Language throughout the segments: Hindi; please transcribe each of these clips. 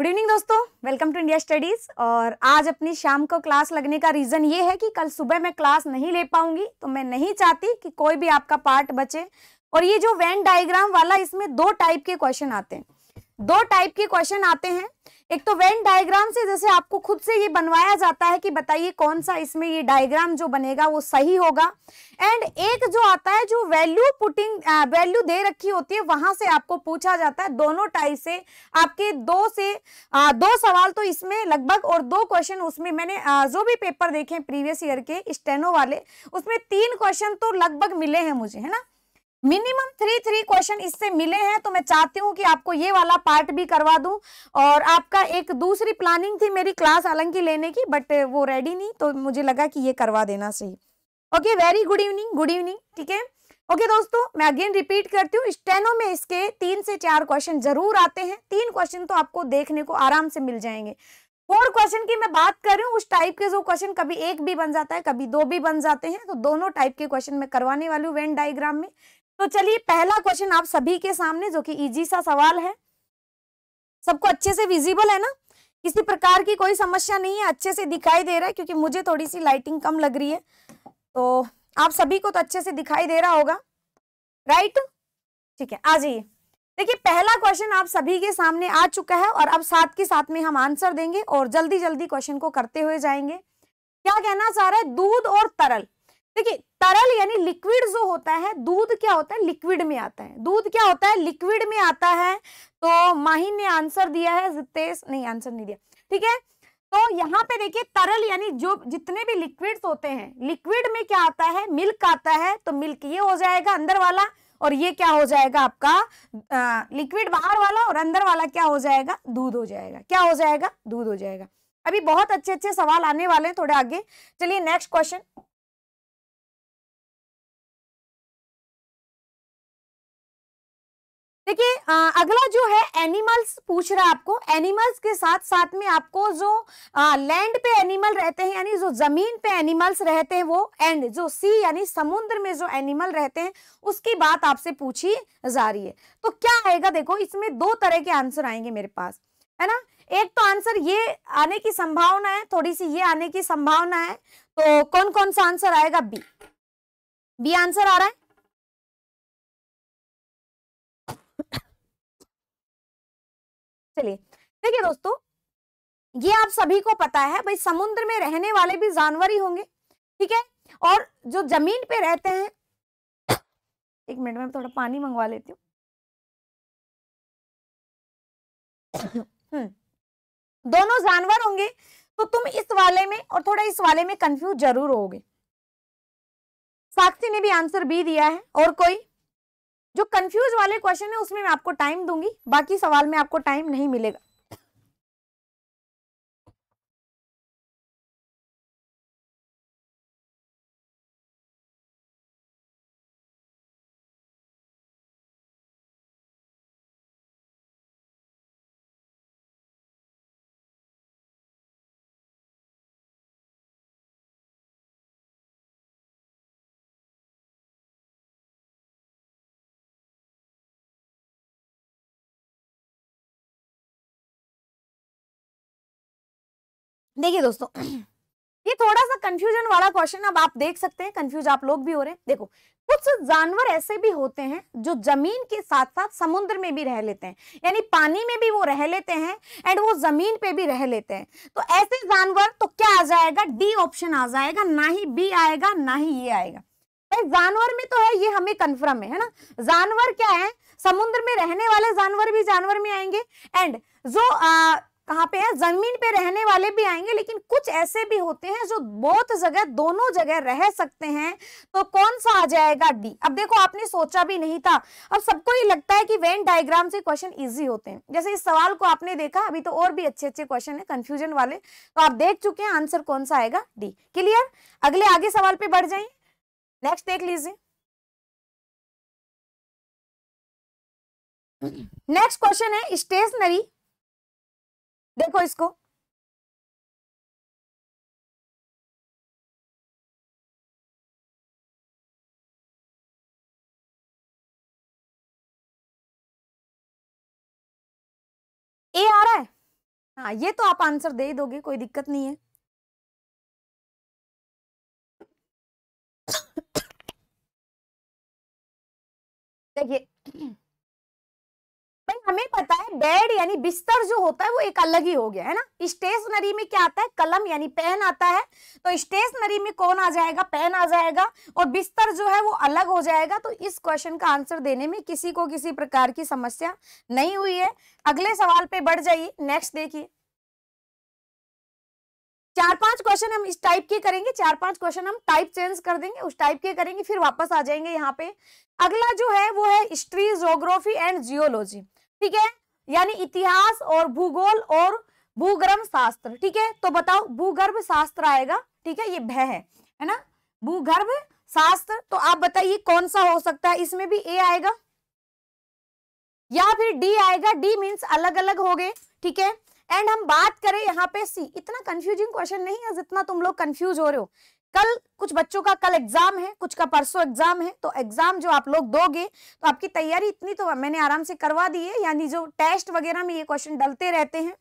गुड इवनिंग दोस्तों वेलकम टू इंडिया स्टडीज़ और आज अपनी शाम को क्लास लगने का रीज़न ये है कि कल सुबह मैं क्लास नहीं ले पाऊंगी तो मैं नहीं चाहती कि कोई भी आपका पार्ट बचे और ये जो वैन डायग्राम वाला इसमें दो टाइप के क्वेश्चन आते हैं दो टाइप के क्वेश्चन आते हैं एक तो वेन डायग्राम से जैसे आपको खुद से ये बनवाया जाता है कि बताइए कौन सा इसमें ये डायग्राम जो बनेगा वो सही होगा एंड एक जो आता है जो वैल्यू पुटिंग वैल्यू दे रखी होती है वहां से आपको पूछा जाता है दोनों टाइप से आपके दो से आ, दो सवाल तो इसमें लगभग और दो क्वेश्चन उसमें मैंने आ, जो भी पेपर देखे प्रीवियस ईयर के स्टेनो वाले उसमें तीन क्वेश्चन तो लगभग मिले हैं मुझे है ना मिनिमम थ्री थ्री क्वेश्चन इससे मिले हैं तो मैं चाहती हूँ कि आपको ये वाला पार्ट भी करवा दूं और आपका एक दूसरी प्लानिंग थी मेरी क्लास हालांकि लेने की बट वो रेडी नहीं तो मुझे लगा कि ये करवा देना सही okay very good evening good evening ठीक है ओके okay, दोस्तों मैं अगेन रिपीट करती हूँ स्टेनो में इसके तीन से चार क्वेश्चन जरूर आते हैं तीन क्वेश्चन तो आपको देखने को आराम से मिल जाएंगे फोर क्वेश्चन की मैं बात कर रही हूँ उस टाइप के जो क्वेश्चन कभी एक भी बन जाता है कभी दो भी बन जाते हैं तो दोनों टाइप के क्वेश्चन मैं करवाने वाली हूँ वेन डायग्राम में तो चलिए पहला क्वेश्चन आप सभी के सामने जो कि इजी सा सवाल है सबको अच्छे से विजिबल है ना किसी प्रकार की कोई समस्या नहीं है अच्छे से दिखाई दे रहा है क्योंकि मुझे थोड़ी सी लाइटिंग कम लग रही है तो आप सभी को तो अच्छे से दिखाई दे रहा होगा राइट ठीक है आ जाइए देखिए पहला क्वेश्चन आप सभी के सामने आ चुका है और अब साथ के साथ में हम आंसर देंगे और जल्दी जल्दी क्वेश्चन को करते हुए जाएंगे क्या कहना चाह रहा है दूध और तरल देखिए तरल यानी लिक्विड जो होता है दूध क्या होता है लिक्विड में आता है दूध क्या होता है लिक्विड में आता है तो माही ने आंसर दिया है जितेश नहीं आंसर नहीं दिया ठीक है तो यहाँ पे देखिए तरल यानी जो जितने भी लिक्विड्स होते हैं लिक्विड में क्या आता है मिल्क आता है तो मिल्क ये हो जाएगा अंदर वाला और ये क्या हो जाएगा आपका लिक्विड बाहर वाला और अंदर वाला क्या हो जाएगा दूध हो जाएगा क्या हो जाएगा दूध हो जाएगा अभी बहुत अच्छे अच्छे सवाल आने वाले हैं थोड़े आगे चलिए नेक्स्ट क्वेश्चन देखिए अगला जो है एनिमल्स पूछ रहा है आपको एनिमल्स के साथ साथ में आपको जो लैंड पे एनिमल रहते हैं यानी जो जमीन पे एनिमल्स रहते हैं वो एंड जो सी यानी समुद्र में जो एनिमल रहते हैं उसकी बात आपसे पूछी जा रही है तो क्या आएगा देखो इसमें दो तरह के आंसर आएंगे मेरे पास है ना एक तो आंसर ये आने की संभावना है थोड़ी सी ये आने की संभावना है तो कौन कौन सा आंसर आएगा बी बी आंसर आ रहा है चलिए देखिए दोस्तों ये आप सभी को पता है भाई समुद्र में रहने वाले भी जानवर ही होंगे ठीक है और जो जमीन पे रहते हैं एक मिनट में थोड़ा पानी मंगवा लेती हूँ हम्म। दोनों जानवर होंगे तो तुम इस वाले में और थोड़ा इस वाले में कंफ्यूज जरूर होगे साक्षी ने भी आंसर बी दिया है और कोई जो कंफ्यूज वाले क्वेश्चन है उसमें मैं आपको टाइम दूंगी बाकी सवाल में आपको टाइम नहीं मिलेगा देखिए दोस्तों ये थोड़ा सा कंफ्यूजन वाला क्वेश्चन अब आप देख सकते हैं कंफ्यूज आप लोग भी हो रहे हैं देखो कुछ जानवर ऐसे भी होते हैं जो जमीन के साथ साथ समुद्र में भी रह लेते हैं यानी पानी में भी वो रह लेते हैं एंड वो जमीन पे भी रह लेते हैं तो ऐसे जानवर तो क्या आ जाएगा डी ऑप्शन आ जाएगा ना ही बी आएगा ना ही ये आएगा जानवर में तो है ये हमें कंफर्म है है ना जानवर क्या है समुद्र में रहने वाले जानवर भी जानवर में आएंगे एंड जो आ, कहाँ पे है जमीन पे रहने वाले भी आएंगे लेकिन कुछ ऐसे भी होते हैं जो बहुत जगह दोनों जगह रह सकते हैं तो कौन सा आ जाएगा डी अब देखो आपने सोचा भी नहीं था अब सबको ये लगता है कि वेन डायग्राम से क्वेश्चन इजी होते हैं जैसे इस सवाल को आपने देखा अभी तो और भी अच्छे अच्छे क्वेश्चन है कंफ्यूजन वाले तो आप देख चुके हैं आंसर कौन सा आएगा डी क्लियर अगले आगे सवाल पे बढ़ जाइए नेक्स्ट देख लीजिए नेक्स्ट क्वेश्चन है स्टेशनरी देखो इसको ए आ रहा है हाँ ये तो आप आंसर दे ही दोगे कोई दिक्कत नहीं है देखिए हमें पता है बेड यानी बिस्तर जो होता है वो एक अलग ही हो गया है ना स्टेशनरी में क्या आता है कलम यानी पेन आता है तो स्टेशनरी में कौन आ जाएगा पेन आ जाएगा और बिस्तर जो है वो अलग हो जाएगा तो इस क्वेश्चन का आंसर देने में किसी को किसी प्रकार की समस्या नहीं हुई है अगले सवाल पे बढ़ जाइए नेक्स्ट देखिए चार पांच क्वेश्चन हम इस टाइप के करेंगे चार पांच क्वेश्चन हम टाइप चेंज कर देंगे उस टाइप के करेंगे फिर वापस आ जाएंगे यहाँ पे अगला जो है वो है हिस्ट्री जोग्राफी एंड जियोलॉजी ठीक है यानी इतिहास और भूगोल और भूगर्भ शास्त्र ठीक है तो बताओ भूगर्भ शास्त्र आएगा ठीक है ये भय है है ना भूगर्भ शास्त्र तो आप बताइए कौन सा हो सकता है इसमें भी ए आएगा या फिर डी आएगा डी मीन्स अलग अलग हो गए ठीक है एंड हम बात करें यहाँ पे सी इतना कंफ्यूजिंग क्वेश्चन नहीं है जितना तुम लोग कंफ्यूज हो रहे हो कल कुछ बच्चों का कल एग्जाम है कुछ का परसों एग्जाम है तो एग्जाम जो आप लोग दोगे तो आपकी तैयारी इतनी तो मैंने आराम से करवा दी है यानी जो टेस्ट वगैरह में ये क्वेश्चन डलते रहते हैं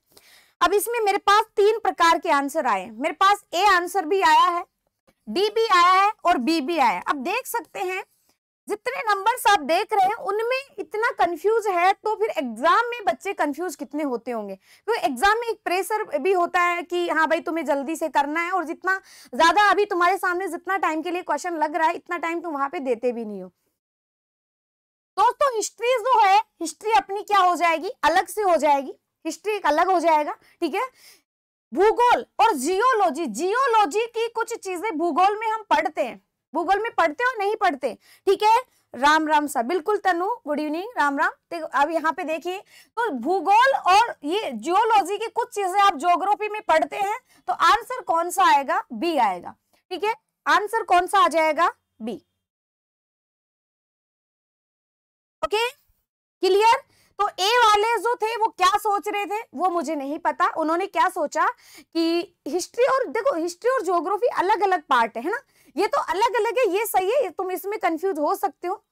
अब इसमें मेरे पास तीन प्रकार के आंसर आए मेरे पास ए आंसर भी आया है डी भी आया है और बी भी आया है अब देख सकते हैं जितने नंबर्स आप देख रहे हैं उनमें इतना कंफ्यूज है तो फिर एग्जाम में बच्चे कंफ्यूज कितने होते होंगे क्योंकि तो एग्जाम में एक प्रेशर भी होता है कि हाँ भाई तुम्हें जल्दी से करना है और जितना ज्यादा अभी तुम्हारे सामने जितना टाइम के लिए क्वेश्चन लग रहा है इतना टाइम तुम वहां पे देते भी नहीं हो दोस्तों हिस्ट्री जो है हिस्ट्री अपनी क्या हो जाएगी अलग से हो जाएगी हिस्ट्री एक अलग हो जाएगा ठीक है भूगोल और जियोलॉजी जियोलॉजी की कुछ चीजें भूगोल में हम पढ़ते हैं भूगोल में पढ़ते हो नहीं पढ़ते ठीक है राम राम सा बिल्कुल तनु गुड इवनिंग राम राम अब यहाँ पे देखिए तो भूगोल और ये जियोलॉजी की कुछ चीजें आप जोग्राफी में पढ़ते हैं तो आंसर कौन सा आएगा बी आएगा ठीक है आंसर कौन सा आ जाएगा बी ओके क्लियर तो ए वाले जो थे वो क्या सोच रहे थे वो मुझे नहीं पता उन्होंने क्या सोचा कि हिस्ट्री और देखो हिस्ट्री और ज्योग्राफी अलग अलग पार्ट है ना ये तो अलग अलग है ये सही है तुम इसमें कंफ्यूज हो सकते हो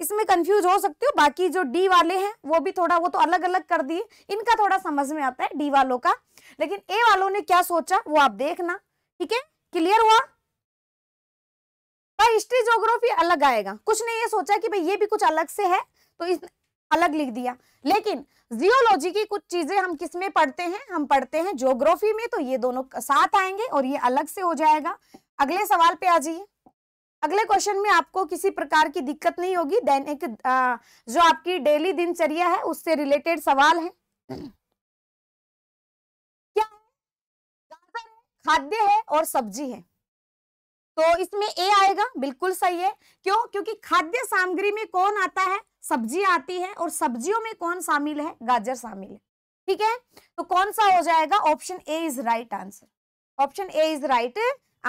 इसमें कंफ्यूज हो सकते हो बाकी जो डी वाले हैं वो भी थोड़ा वो तो अलग अलग कर दिए इनका थोड़ा समझ में आता है डी वालों का लेकिन ए वालों ने क्या सोचा वो आप देखना ठीक है क्लियर हुआ भाई हिस्ट्री जोग्राफी अलग आएगा कुछ ने ये सोचा कि भाई ये भी कुछ अलग से है तो इस अलग लिख दिया लेकिन जियोलॉजी की कुछ चीजें हम किस में पढ़ते हैं हम पढ़ते हैं जोग्राफी में तो ये दोनों साथ आएंगे और ये अलग से हो जाएगा अगले सवाल पे आ जाइए अगले क्वेश्चन में आपको किसी प्रकार की दिक्कत नहीं होगी दैनिक जो आपकी डेली दिनचर्या है उससे रिलेटेड सवाल है क्या है खाद्य है और सब्जी है तो इसमें ए आएगा बिल्कुल सही है क्यों क्योंकि खाद्य सामग्री में कौन आता है सब्जी आती है और सब्जियों में कौन शामिल है गाजर शामिल है ठीक है तो कौन सा हो जाएगा option A is right answer option A is right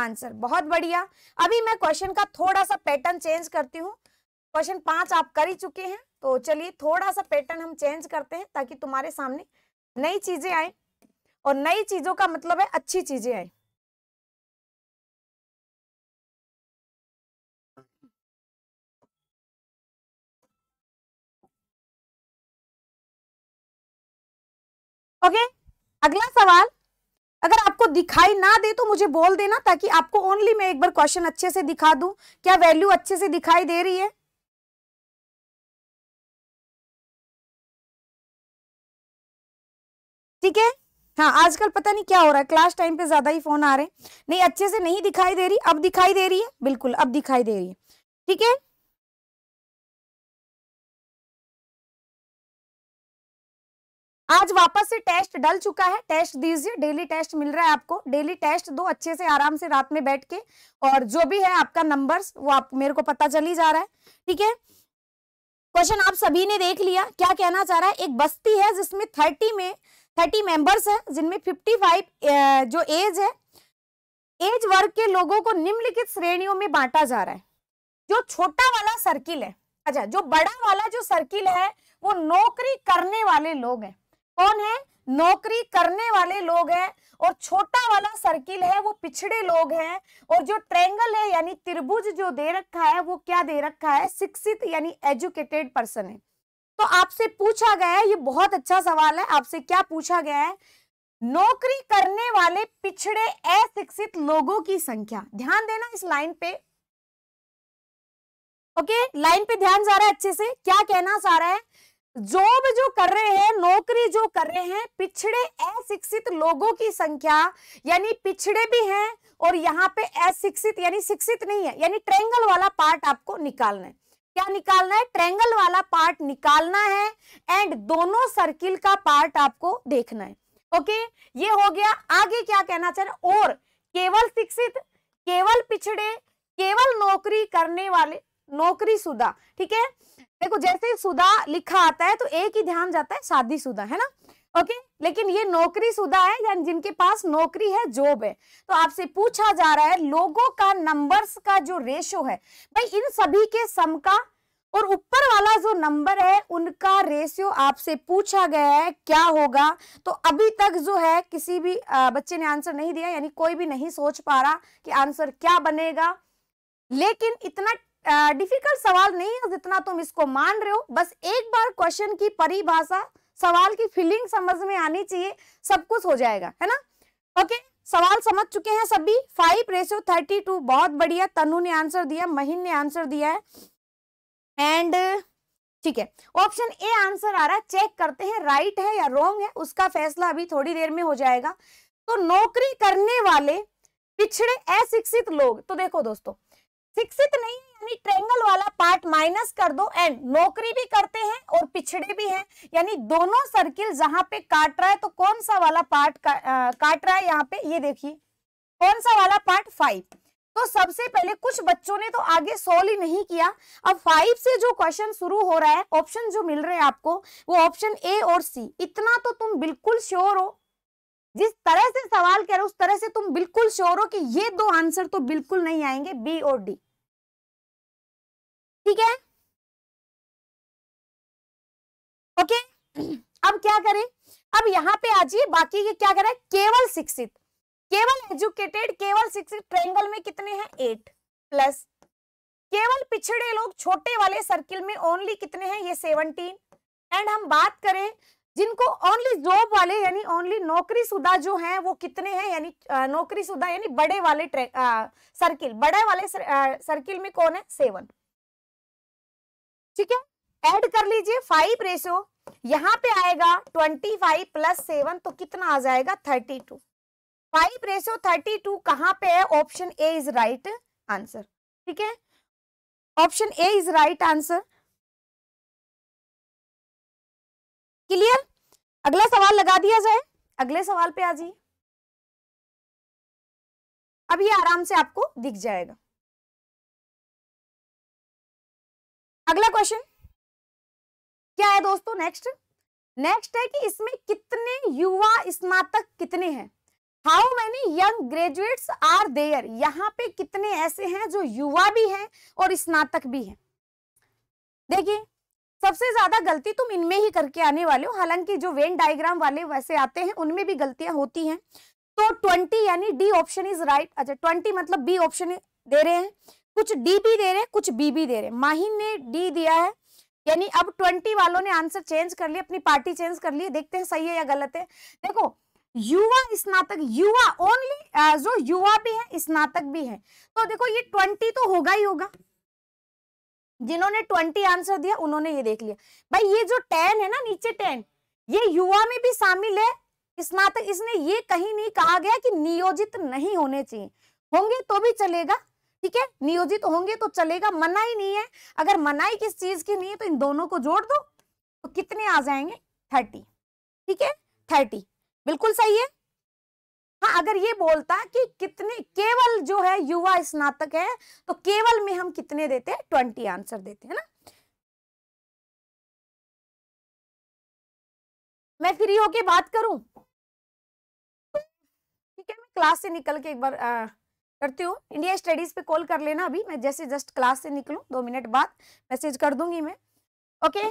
answer बहुत बढ़िया अभी मैं क्वेश्चन का थोड़ा सा पैटर्न चेंज करती हूँ क्वेश्चन पांच आप कर ही चुके हैं तो चलिए थोड़ा सा पैटर्न हम चेंज करते हैं ताकि तुम्हारे सामने नई चीजें आए और नई चीजों का मतलब है अच्छी चीजें आए ओके okay? अगला सवाल अगर आपको दिखाई ना दे तो मुझे बोल देना ताकि आपको ओनली मैं एक बार क्वेश्चन अच्छे से दिखा दूं क्या वैल्यू अच्छे से दिखाई दे रही है ठीक है हाँ आजकल पता नहीं क्या हो रहा है क्लास टाइम पे ज्यादा ही फोन आ रहे हैं नहीं अच्छे से नहीं दिखाई दे रही अब दिखाई दे रही है बिल्कुल अब दिखाई दे रही है ठीक है आज वापस से टेस्ट डल चुका है टेस्ट दीजिए डेली टेस्ट मिल रहा है आपको डेली टेस्ट दो अच्छे से आराम से रात में बैठ के और जो भी है आपका नंबर वो आप मेरे को पता चल ही जा रहा है ठीक है क्वेश्चन आप सभी ने देख लिया क्या कहना चाह रहा है एक बस्ती है जिसमें थर्टी में थर्टी मेंबर्स है जिनमें फिफ्टी फाइव जो एज है एज वर्ग के लोगों को निम्नलिखित श्रेणियों में बांटा जा रहा है जो छोटा वाला सर्किल है अच्छा जो बड़ा वाला जो सर्किल है वो नौकरी करने वाले लोग हैं कौन है नौकरी करने वाले लोग हैं और छोटा वाला सर्किल है वो पिछड़े लोग हैं और जो ट्रेंगल है यानी त्रिभुज जो दे रखा है वो क्या दे रखा है शिक्षित यानी एजुकेटेड पर्सन है तो आपसे पूछा गया है ये बहुत अच्छा सवाल है आपसे क्या पूछा गया है नौकरी करने वाले पिछड़े अशिक्षित लोगों की संख्या ध्यान देना इस लाइन पे ओके लाइन पे ध्यान जा रहा है अच्छे से क्या कहना चाह रहा है जॉब जो कर रहे हैं नौकरी जो कर रहे हैं पिछड़े अशिक्षित लोगों की संख्या यानी पिछड़े भी हैं और यहाँ पे अशिक्षित यानी शिक्षित नहीं है यानी ट्रेंगल वाला पार्ट आपको निकालना है क्या निकालना है ट्रेंगल वाला पार्ट निकालना है एंड दोनों सर्किल का पार्ट आपको देखना है ओके ये हो गया आगे क्या कहना चाहे और केवल शिक्षित केवल पिछड़े केवल नौकरी करने वाले नौकरी सुधा ठीक है देखो जैसे सुधा लिखा आता है तो एक ही ध्यान जाता है शादी सुधा है ना ओके लेकिन ये नौकरी सुधा है या जिनके पास नौकरी है जॉब है तो आपसे पूछा जा रहा है लोगों का नंबर्स का जो रेशो है भाई इन सभी के सम का और ऊपर वाला जो नंबर है उनका रेशियो आपसे पूछा गया है क्या होगा तो अभी तक जो है किसी भी बच्चे ने आंसर नहीं दिया यानी कोई भी नहीं सोच पा रहा कि आंसर क्या बनेगा लेकिन इतना डिफिकल्ट सवाल नहीं है जितना तुम इसको मान रहे हो बस एक बार क्वेश्चन की परिभाषा सवाल की फीलिंग समझ में आनी चाहिए सब कुछ हो जाएगा है ना ओके सवाल समझ चुके हैं सभी फाइव रेशियो थर्टी टू बहुत बढ़िया तनु ने आंसर दिया महीन ने आंसर दिया है एंड ठीक है ऑप्शन ए आंसर आ रहा है चेक करते हैं राइट है या रॉन्ग है उसका फैसला अभी थोड़ी देर में हो जाएगा तो नौकरी करने वाले पिछड़े अशिक्षित लोग तो देखो दोस्तों शिक्षित नहीं अपनी ट्रेंगल वाला पार्ट माइनस कर दो एंड नौकरी भी करते हैं और पिछड़े भी हैं यानी दोनों सर्किल जहां पे काट रहा है तो कौन सा वाला पार्ट का, आ, काट रहा है यहाँ पे ये देखिए कौन सा वाला पार्ट फाइव तो सबसे पहले कुछ बच्चों ने तो आगे सोल्व ही नहीं किया अब फाइव से जो क्वेश्चन शुरू हो रहा है ऑप्शन जो मिल रहे हैं आपको वो ऑप्शन ए और सी इतना तो तुम बिल्कुल श्योर हो जिस तरह से सवाल कह रहे हो उस तरह से तुम बिल्कुल श्योर हो कि ये दो आंसर तो बिल्कुल नहीं आएंगे बी और डी ठीक है ओके अब क्या करें अब यहाँ पे आ जाइए बाकी ये क्या करें केवल शिक्षित केवल एजुकेटेड केवल शिक्षित ट्रेंगल में कितने हैं एट प्लस केवल पिछड़े लोग छोटे वाले सर्किल में ओनली कितने हैं ये सेवनटीन एंड हम बात करें जिनको ओनली जॉब वाले यानी ओनली नौकरी शुदा जो हैं वो कितने हैं यानी नौकरी शुदा यानी बड़े वाले सर्किल बड़े वाले सर्किल में कौन है सेवन ठीक है ऐड कर लीजिए फाइव रेशो यहां पे आएगा ट्वेंटी फाइव प्लस सेवन तो कितना आ जाएगा thirty two five ratio thirty two कहाँ पे है option A is right answer ठीक है option A is right answer clear अगला सवाल लगा दिया जाए अगले सवाल पे आ जाइए अब ये आराम से आपको दिख जाएगा अगला क्वेश्चन क्या है दोस्तों नेक्स्ट नेक्स्ट है कि इसमें कितने युवा स्नातक कितने हैं how many young graduates are there यहाँ पे कितने ऐसे हैं जो युवा भी हैं और स्नातक भी हैं देखिए सबसे ज्यादा गलती तुम इनमें ही करके आने वाले हो हालांकि जो वेन डायग्राम वाले वैसे आते हैं उनमें भी गलतियां होती हैं तो ट्वेंटी यानी डी ऑप्शन इज राइट अच्छा ट्वेंटी मतलब बी ऑप्शन दे रहे हैं कुछ डी भी दे रहे कुछ बी भी दे रहे माही ने डी दिया है यानी अब ट्वेंटी वालों ने आंसर चेंज कर लिया अपनी पार्टी चेंज कर ली देखते हैं सही है या गलत है देखो युवा स्नातक युवा ओनली जो युवा भी है स्नातक भी है तो देखो ये ट्वेंटी तो होगा ही होगा जिन्होंने ट्वेंटी आंसर दिया उन्होंने ये देख लिया भाई ये जो टेन है ना नीचे टेन ये युवा में भी शामिल है स्नातक इसने ये कहीं नहीं कहा गया कि नियोजित नहीं होने चाहिए होंगे तो भी चलेगा ठीक है नियोजित होंगे तो चलेगा मना ही नहीं है अगर मनाई किस चीज की नहीं है तो इन दोनों को जोड़ दो तो कितने आ जाएंगे थर्टी ठीक है थर्टी बिल्कुल सही है हाँ अगर ये बोलता कि कितने केवल जो है युवा स्नातक है तो केवल में हम कितने देते हैं ट्वेंटी आंसर देते हैं ना मैं फ्री होके बात करूं ठीक है मैं क्लास से निकल के एक बार आ, करती हूँ इंडिया स्टडीज़ पे कॉल कर लेना अभी मैं जैसे जस्ट क्लास से निकलूँ दो मिनट बाद मैसेज कर दूंगी मैं ओके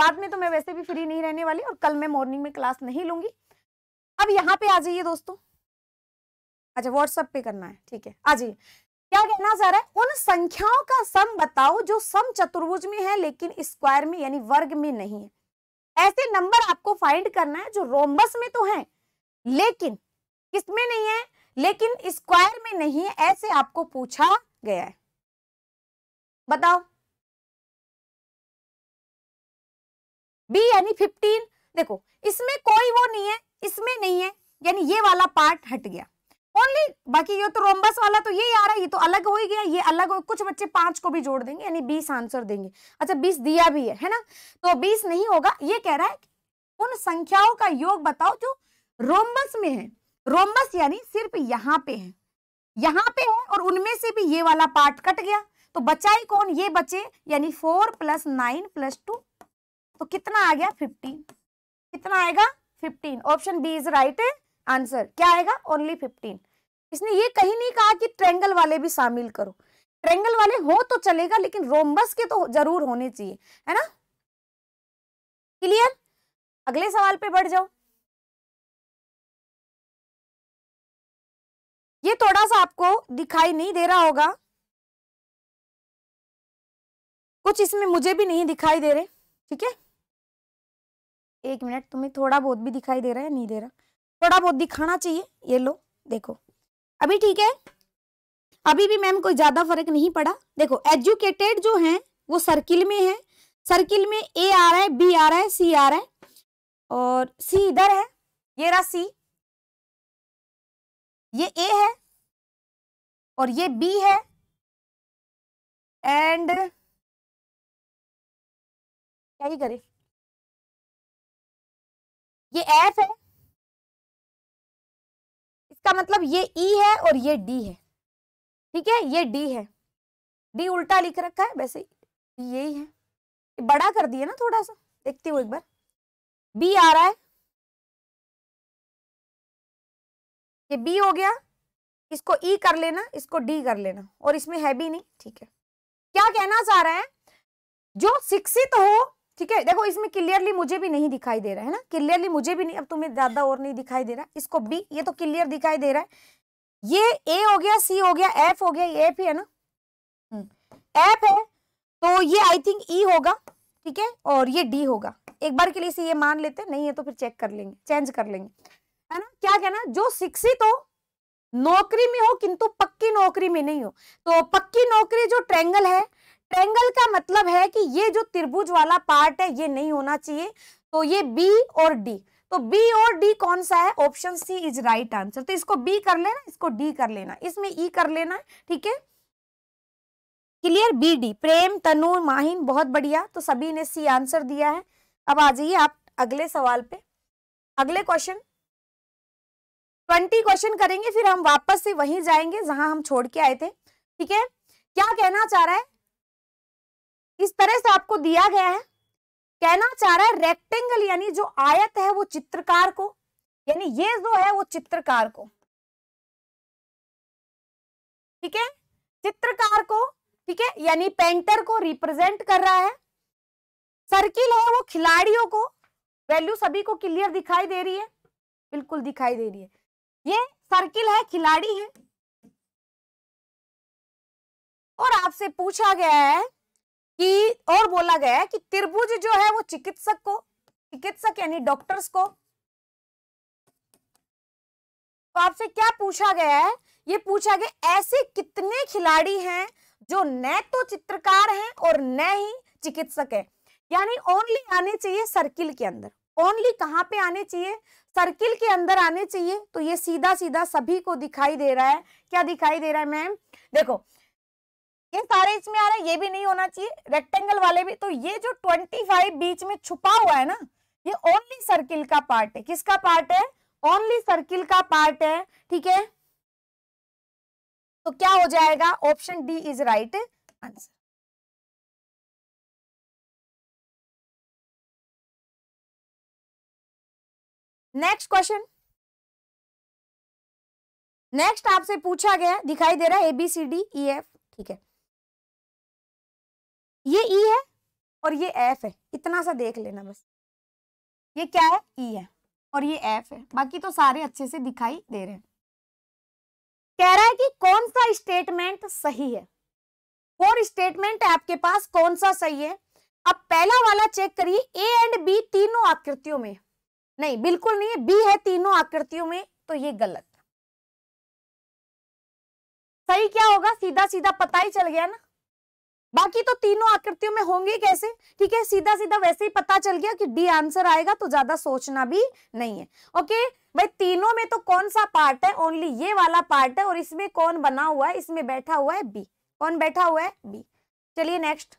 बाद में तो मैं वैसे भी फ्री नहीं रहने वाली और कल मैं मॉर्निंग में क्लास नहीं लूंगी अब यहाँ पे आ जाइए दोस्तों अच्छा व्हाट्सअप पे करना है ठीक है आ जाइए क्या कहना चाह रहा है उन संख्याओं का सम बताओ जो सम चतुर्भुज में है लेकिन स्क्वायर में यानी वर्ग में नहीं है ऐसे नंबर आपको फाइंड करना है जो रोमबस में तो है लेकिन किसमें नहीं है लेकिन स्क्वायर में नहीं है ऐसे आपको पूछा गया है बताओ बी यानी फिफ्टीन देखो इसमें कोई वो नहीं है इसमें नहीं है यानी ये वाला पार्ट हट गया ओनली बाकी ये तो रोमबस वाला तो ये आ रहा है ये तो अलग हो ही गया ये अलग हो कुछ बच्चे पांच को भी जोड़ देंगे यानी बीस आंसर देंगे अच्छा बीस दिया भी है है ना तो बीस नहीं होगा ये कह रहा है उन संख्याओं का योग बताओ जो रोमबस में है रोमबस यानी सिर्फ यहाँ पे है यहाँ पे है और उनमें से भी ये वाला पार्ट कट गया तो बचा ही कौन ये बचे यानी four plus nine plus two तो कितना आ गया फिफ्टीन कितना आएगा fifteen option B is right answer क्या आएगा ओनली फिफ्टीन इसने ये कहीं नहीं कहा कि ट्रेंगल वाले भी शामिल करो ट्रेंगल वाले हो तो चलेगा लेकिन रोमबस के तो जरूर होने चाहिए है ना क्लियर अगले सवाल पे बढ़ जाओ ये थोड़ा सा आपको दिखाई नहीं दे रहा होगा कुछ इसमें मुझे भी नहीं दिखाई दे रहे ठीक है एक मिनट तुम्हें थोड़ा बहुत भी दिखाई दे रहा है नहीं दे रहा थोड़ा बहुत दिखाना चाहिए ये लो देखो अभी ठीक है अभी भी मैम कोई ज़्यादा फर्क नहीं पड़ा देखो एजुकेटेड जो है वो सर्किल में है सर्किल में ए आ रहा है बी आ रहा है सी आ रहा है और सी इधर है ये रहा सी ये ए है और ये बी है एंड क्या ही करे ये एफ है इसका मतलब ये ई e है और ये डी है ठीक है ये डी है डी उल्टा लिख रखा है वैसे यही है बड़ा कर दिया ना थोड़ा सा देखती हूँ एक बार बी आ रहा है ये बी हो गया इसको ई e कर लेना इसको डी कर लेना और इसमें है भी नहीं ठीक है क्या कहना चाह रहा है जो शिक्षित हो ठीक है देखो इसमें क्लियरली मुझे भी नहीं दिखाई दे रहा है ना क्लियरली मुझे भी नहीं अब तुम्हें ज्यादा और नहीं दिखाई दे रहा इसको बी ये तो क्लियर दिखाई दे रहा है ये ए हो गया सी हो गया एफ हो गया ये एफ ही है ना एफ हम्म, है तो ये आई थिंक ई होगा ठीक है और ये डी होगा एक बार के लिए इसे ये मान लेते नहीं है तो फिर चेक कर लेंगे चेंज कर लेंगे है ना क्या कहना जो शिक्षित हो नौकरी में हो किंतु पक्की नौकरी में नहीं हो तो पक्की नौकरी जो ट्रेंगल है ट्रेंगल का मतलब है कि ये जो त्रिभुज वाला पार्ट है ये नहीं होना चाहिए तो ये बी और डी तो बी और डी कौन सा है option C is right answer तो इसको बी कर लेना इसको डी कर लेना इसमें ई e कर लेना ठीक है clear B D Prem Tanu Mahin बहुत बढ़िया तो सभी ने सी आंसर दिया है अब आ जाइए आप अगले सवाल पे अगले क्वेश्चन ट्वेंटी क्वेश्चन करेंगे फिर हम वापस से वहीं जाएंगे जहां हम छोड़ के आए थे ठीक है क्या कहना चाह रहा है इस तरह से आपको दिया गया है कहना चाह रहा है रेक्टेंगल यानी जो आयत है वो चित्रकार को यानी ये जो है वो चित्रकार को ठीक है चित्रकार को ठीक है यानी पेंटर को रिप्रेजेंट कर रहा है सर्किल है वो खिलाड़ियों को वैल्यू सभी को क्लियर दिखाई दे रही है बिल्कुल दिखाई दे रही है ये सर्किल है खिलाड़ी है और आपसे पूछा गया है कि और बोला गया है कि त्रिभुज जो है वो चिकित्सक को चिकित्सक यानी डॉक्टर्स को तो आपसे क्या पूछा गया है ये पूछा गया ऐसे कितने खिलाड़ी हैं जो न तो चित्रकार हैं और न ही चिकित्सक है यानी ओनली आने चाहिए सर्किल के अंदर ओनली कहाँ पे आने चाहिए सर्किल के अंदर आने चाहिए तो ये सीधा सीधा सभी को दिखाई दे रहा है क्या दिखाई दे रहा है मैम देखो ये सारे इसमें आ रहा है ये भी नहीं होना चाहिए रेक्टेंगल वाले भी तो ये जो ट्वेंटी फाइव बीच में छुपा हुआ है ना ये ओनली सर्किल का पार्ट है किसका पार्ट है ओनली सर्किल का पार्ट है ठीक है तो क्या हो जाएगा option D is right answer next question next आपसे पूछा गया दिखाई दे रहा है एबीसीडी ई एफ ठीक है ये ई e है और ये एफ है इतना सा देख लेना बस ये क्या है ई e है और ये एफ है बाकी तो सारे अच्छे से दिखाई दे रहे हैं कह रहा है कि कौन सा स्टेटमेंट सही है फोर स्टेटमेंट आपके पास कौन सा सही है अब पहला वाला चेक करिए ए एंड बी तीनों आकृतियों में नहीं बिल्कुल नहीं है बी है तीनों आकृतियों में तो ये गलत सही क्या होगा सीधा सीधा पता ही चल गया ना बाकी तो तीनों आकृतियों में होंगे कैसे ठीक है सीधा सीधा वैसे ही पता चल गया कि डी आंसर आएगा तो ज्यादा सोचना भी नहीं है ओके भाई तीनों में तो कौन सा पार्ट है ओनली ये वाला पार्ट है और इसमें कौन बना हुआ है इसमें बैठा हुआ है बी कौन बैठा हुआ है बी चलिए नेक्स्ट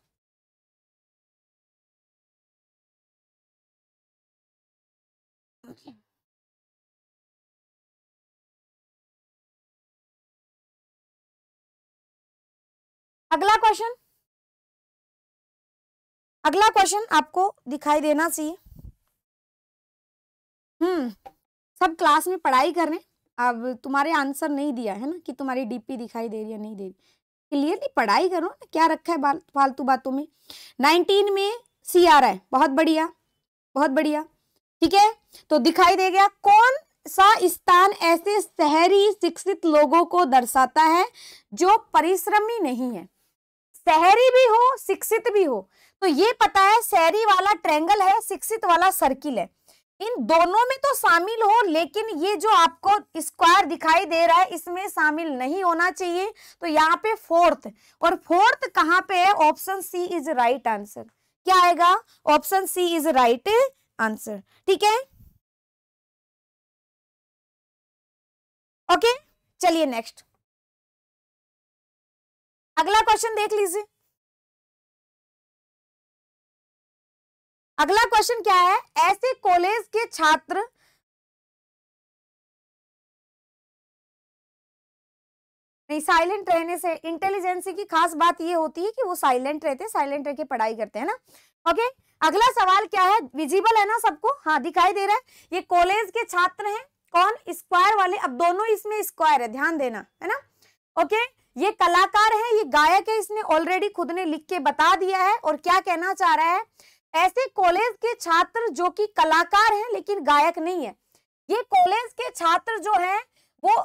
अगला क्वेश्चन अगला क्वेश्चन आपको दिखाई देना चाहिए हम्म सब क्लास में पढ़ाई कर रहे हैं अब तुम्हारे आंसर नहीं दिया है ना कि तुम्हारी डीपी दिखाई दे रही है नहीं दे रही क्लियरली पढ़ाई करो ना क्या रखा है फालतू बातों में नाइनटीन में सी आ रहा है बहुत बढ़िया बहुत बढ़िया ठीक है तो दिखाई दे गया कौन सा स्थान ऐसे शहरी शिक्षित लोगों को दर्शाता है जो परिश्रमी नहीं है शहरी भी हो शिक्षित भी हो तो ये पता है शहरी वाला ट्रेंगल है शिक्षित वाला सर्किल है इन दोनों में तो शामिल हो लेकिन ये जो आपको स्क्वायर दिखाई दे रहा है इसमें शामिल नहीं होना चाहिए तो यहाँ पे फोर्थ और फोर्थ कहाँ पे है option C is right answer क्या आएगा option C is right answer ठीक है ओके चलिए नेक्स्ट अगला क्वेश्चन देख लीजिए अगला क्वेश्चन क्या है ऐसे कॉलेज के छात्र नहीं साइलेंट रहने से इंटेलिजेंसी की खास बात ये होती है कि वो साइलेंट रहते हैं साइलेंट रह पढ़ाई करते हैं ना ओके अगला सवाल क्या है विजिबल है ना सबको हाँ दिखाई दे रहा है ये कॉलेज के छात्र हैं कौन स्क्वायर वाले अब दोनों इसमें स्क्वायर है ध्यान देना है ना ओके ये कलाकार है ये गायक है इसने ऑलरेडी खुद ने लिख के बता दिया है और क्या कहना चाह रहा है ऐसे कॉलेज के छात्र जो कि कलाकार हैं लेकिन गायक नहीं है ये कॉलेज के छात्र जो हैं वो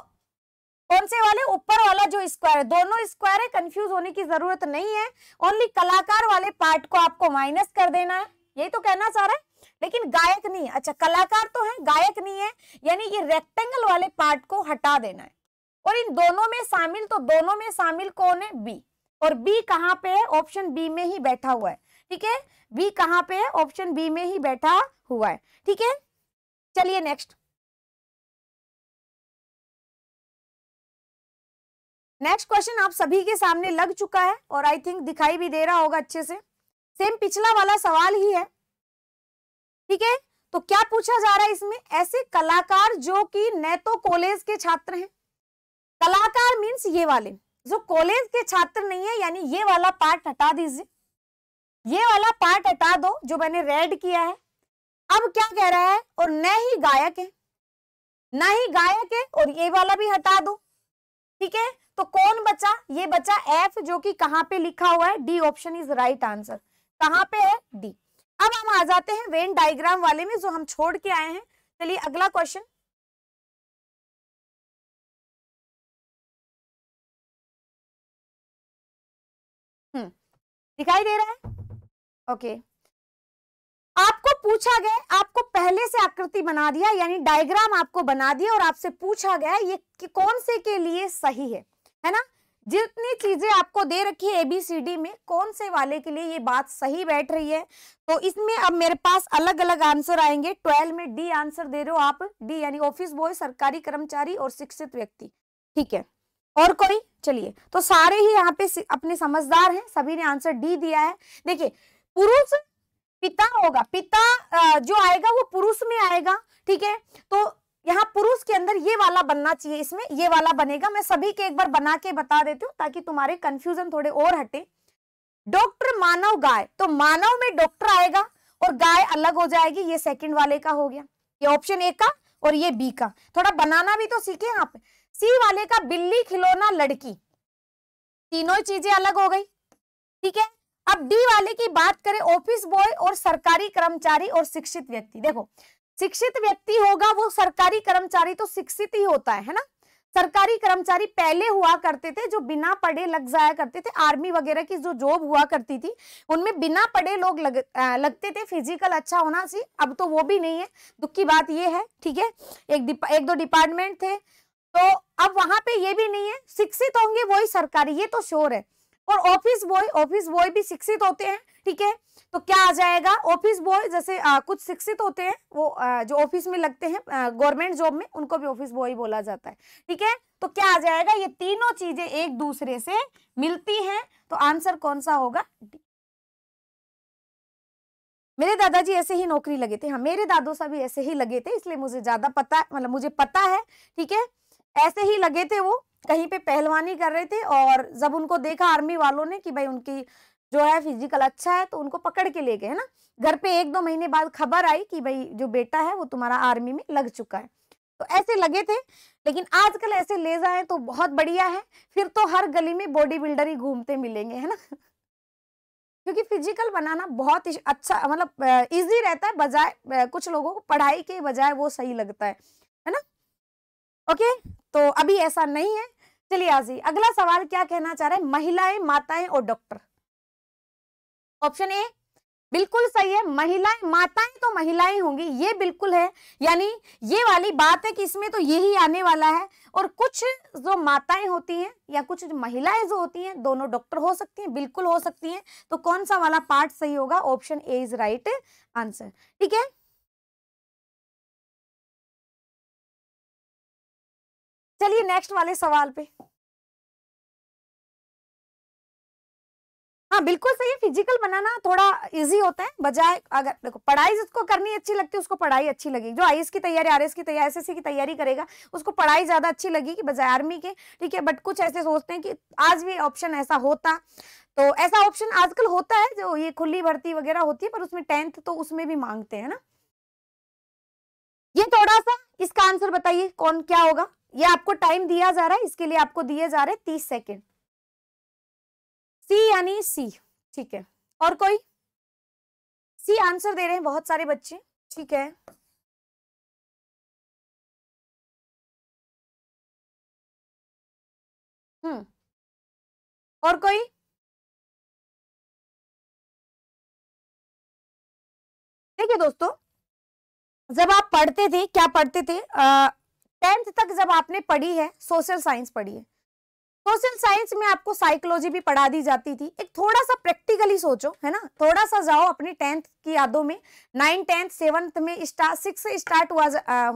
कौन से वाले ऊपर वाला जो स्क्वायर है दोनों स्क्वायर है कंफ्यूज होने की जरूरत नहीं है ओनली कलाकार वाले पार्ट को आपको माइनस कर देना है यही तो कहना चाह रहा है लेकिन गायक नहीं है अच्छा कलाकार तो है गायक नहीं है यानी ये रेक्टेंगल वाले पार्ट को हटा देना है और इन दोनों में शामिल तो दोनों में शामिल कौन है बी और बी कहाँ पे है ऑप्शन बी में ही बैठा हुआ है ठीक है बी कहाँ पे है ऑप्शन बी में ही बैठा हुआ है ठीक है चलिए नेक्स्ट नेक्स्ट क्वेश्चन आप सभी के सामने लग चुका है और आई थिंक दिखाई भी दे रहा होगा अच्छे से सेम पिछला वाला सवाल ही है ठीक है तो क्या पूछा जा रहा है इसमें ऐसे कलाकार जो कि न तो कॉलेज के छात्र हैं कलाकार मीन्स ये वाले जो कॉलेज के छात्र नहीं है यानी ये वाला पार्ट हटा दीजिए ये वाला पार्ट हटा दो जो मैंने रेड किया है अब क्या कह रहा है और न ही गायक है न ही गायक है और ये वाला भी हटा दो ठीक है तो कौन बचा ये बचा एफ जो कि कहां पे लिखा हुआ है D option is right answer कहां पे है डी अब हम आ जाते हैं वेन डायग्राम वाले में जो हम छोड़ के आए हैं चलिए अगला क्वेश्चन दिखाई दे रहा है ओके आपको पूछा गया आपको पहले से आकृति बना दिया यानी डायग्राम आपको बना दिया और आपसे पूछा गया ये कि कौन से के लिए सही है है ना जितनी चीजें आपको दे रखी है एबीसीडी में कौन से वाले के लिए ये बात सही बैठ रही है तो इसमें अब मेरे पास अलग अलग आंसर आएंगे ट्वेल्व में डी आंसर दे रहे हो आप डी यानी ऑफिस बॉय सरकारी कर्मचारी और शिक्षित व्यक्ति ठीक है और कोई चलिए तो सारे ही यहाँ पे अपने समझदार हैं सभी ने आंसर डी दिया है देखिए पुरुष पिता होगा पिता जो आएगा वो पुरुष में आएगा ठीक है तो यहाँ पुरुष के अंदर ये वाला बनना चाहिए इसमें ये वाला बनेगा मैं सभी के एक बार बना के बता देती हूँ ताकि तुम्हारे कंफ्यूजन थोड़े और हटे डॉक्टर मानव गाय तो मानव में डॉक्टर आएगा और गाय अलग हो जाएगी ये सेकंड वाले का हो गया ये ऑप्शन ए का और ये बी का थोड़ा बनाना भी तो सीखे यहाँ पे सी वाले का बिल्ली खिलौना लड़की तीनों चीजें अलग हो गई ठीक है अब डी वाले की बात करें ऑफिस बॉय और सरकारी कर्मचारी और शिक्षित व्यक्ति देखो शिक्षित व्यक्ति होगा वो सरकारी कर्मचारी तो शिक्षित ही होता है है ना सरकारी कर्मचारी पहले हुआ करते थे जो बिना पढ़े लग जाया करते थे आर्मी वगैरह की जो जॉब हुआ करती थी उनमें बिना पढ़े लोग लग, आ, लगते थे फिजिकल अच्छा होना चाहिए अब तो वो भी नहीं है दुख की बात ये है ठीक है एक एक दो डिपार्टमेंट थे तो अब वहां पे ये भी नहीं है शिक्षित होंगे वही सरकारी ये तो श्योर है और ऑफिस बॉय ऑफिस बॉय भी शिक्षित होते हैं ठीक है तो क्या आ जाएगा ऑफिस बॉय जैसे आ, कुछ शिक्षित होते हैं वो आ, जो ऑफिस में लगते हैं गवर्नमेंट जॉब में उनको भी ऑफिस बॉय बोला जाता है ठीक है तो क्या आ जाएगा ये तीनों चीजें एक दूसरे से मिलती हैं तो आंसर कौन सा होगा डी मेरे दादाजी ऐसे ही नौकरी लगे थे हाँ मेरे दादो सा भी ऐसे ही लगे थे इसलिए मुझे ज्यादा पता मतलब मुझे पता है ठीक है ऐसे ही लगे थे वो कहीं पे पहलवानी कर रहे थे और जब उनको देखा आर्मी वालों ने कि भाई उनकी जो है फिजिकल अच्छा है तो उनको पकड़ के ले गए है ना घर पे एक दो महीने बाद खबर आई कि भाई जो बेटा है वो तुम्हारा आर्मी में लग चुका है तो ऐसे लगे थे लेकिन आजकल ऐसे ले जाए तो बहुत बढ़िया है फिर तो हर गली में बॉडी बिल्डर ही घूमते मिलेंगे है ना क्योंकि फिजिकल बनाना बहुत अच्छा मतलब इजी रहता है बजाय कुछ लोगों को पढ़ाई के बजाय वो सही लगता है ओके तो अभी ऐसा नहीं है चलिए आजी अगला सवाल क्या कहना चाह रहे हैं महिलाएं माताएं और डॉक्टर ऑप्शन ए बिल्कुल सही है महिलाएं माताएं तो महिलाएं होंगी ये बिल्कुल है यानी ये वाली बात है कि इसमें तो यही आने वाला है और कुछ जो माताएं होती हैं या कुछ महिलाएं जो होती हैं दोनों डॉक्टर हो सकती हैं बिल्कुल हो सकती हैं तो कौन सा वाला पार्ट सही होगा option A is right answer ठीक है चलिए नेक्स्ट वाले सवाल पे हाँ बिल्कुल सही है फिजिकल बनाना थोड़ा इजी होता है बजाय अगर देखो पढ़ाई जिसको करनी अच्छी लगती है उसको पढ़ाई अच्छी लगेगी जो आई की तैयारी आर की तैयारी एस की तैयारी करेगा उसको पढ़ाई ज़्यादा अच्छी लगी कि बजाय आर्मी के ठीक है बट कुछ ऐसे सोचते हैं कि आज भी ऑप्शन ऐसा होता तो ऐसा ऑप्शन आजकल होता है जो ये खुली भर्ती वगैरह होती है पर उसमें टेंथ तो उसमें भी मांगते हैं ना ये थोड़ा सा इसका आंसर बताइए कौन क्या होगा ये आपको टाइम दिया जा रहा है इसके लिए आपको दिए जा रहे तीस सेकेंड सी यानी सी ठीक है और कोई सी आंसर दे रहे हैं बहुत सारे बच्चे ठीक है हम्म और कोई देखिए दोस्तों जब आप पढ़ते थे क्या पढ़ते थे आ, टेंथ तक जब आपने पढ़ी है सोशल साइंस पढ़ी है सोशल साइंस में आपको साइकोलॉजी भी पढ़ा दी जाती थी एक थोड़ा सा प्रैक्टिकली सोचो है ना थोड़ा सा जाओ अपनी टेंथ की यादों में नाइन टेंथ सेवन्थ में स्टार्ट सिक्स स्टार्ट हुआ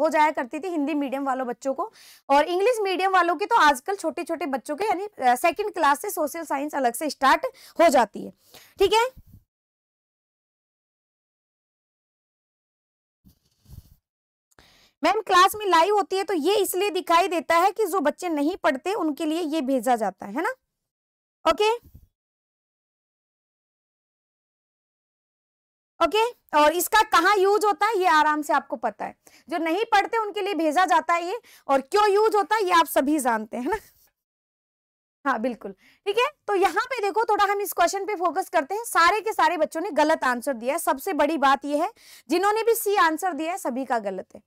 हो जाया करती थी हिंदी मीडियम वालों बच्चों को और इंग्लिश मीडियम वालों की तो आजकल छोटे छोटे बच्चों के यानी सेकेंड क्लास से सोशल साइंस अलग से स्टार्ट हो जाती है ठीक है मैम क्लास में लाइव होती है तो ये इसलिए दिखाई देता है कि जो बच्चे नहीं पढ़ते उनके लिए ये भेजा जाता है ना ओके ओके okay? और इसका कहाँ यूज होता है ये आराम से आपको पता है जो नहीं पढ़ते उनके लिए भेजा जाता है ये और क्यों यूज होता है ये आप सभी जानते हैं ना हाँ बिल्कुल ठीक है तो यहाँ पे देखो थोड़ा हम इस क्वेश्चन पे फोकस करते हैं सारे के सारे बच्चों ने गलत आंसर दिया है सबसे बड़ी बात यह है जिन्होंने भी सी आंसर दिया है सभी का गलत है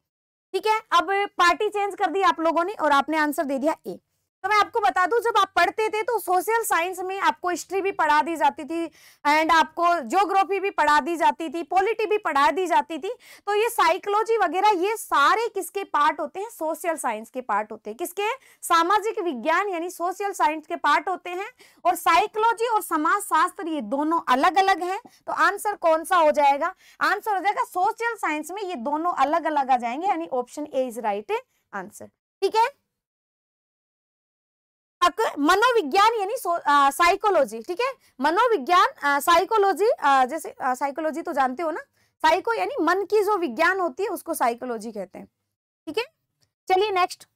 ठीक है अब पार्टी चेंज कर दी आप लोगों ने और आपने आंसर दे दिया ए तो मैं आपको बता दूं जब आप पढ़ते थे तो सोशल साइंस में आपको हिस्ट्री भी पढ़ा दी जाती थी एंड आपको ज्योग्राफी भी पढ़ा दी जाती थी पॉलिटी भी पढ़ा दी जाती थी तो ये साइकोलॉजी वगैरह ये सारे किसके पार्ट होते हैं सोशल साइंस के पार्ट होते हैं किसके सामाजिक विज्ञान यानी सोशल साइंस के पार्ट होते हैं और साइकोलॉजी और समाज शास्त्र ये दोनों अलग अलग है तो आंसर कौन सा हो जाएगा आंसर हो जाएगा सोशल साइंस में ये दोनों अलग अलग आ जाएंगे यानी option A is right answer ठीक है मनोविज्ञान यानी साइकोलॉजी ठीक है मनोविज्ञान साइकोलॉजी जैसे साइकोलॉजी तो जानते हो ना साइको यानी मन की जो विज्ञान होती है उसको साइकोलॉजी कहते हैं ठीक है चलिए नेक्स्ट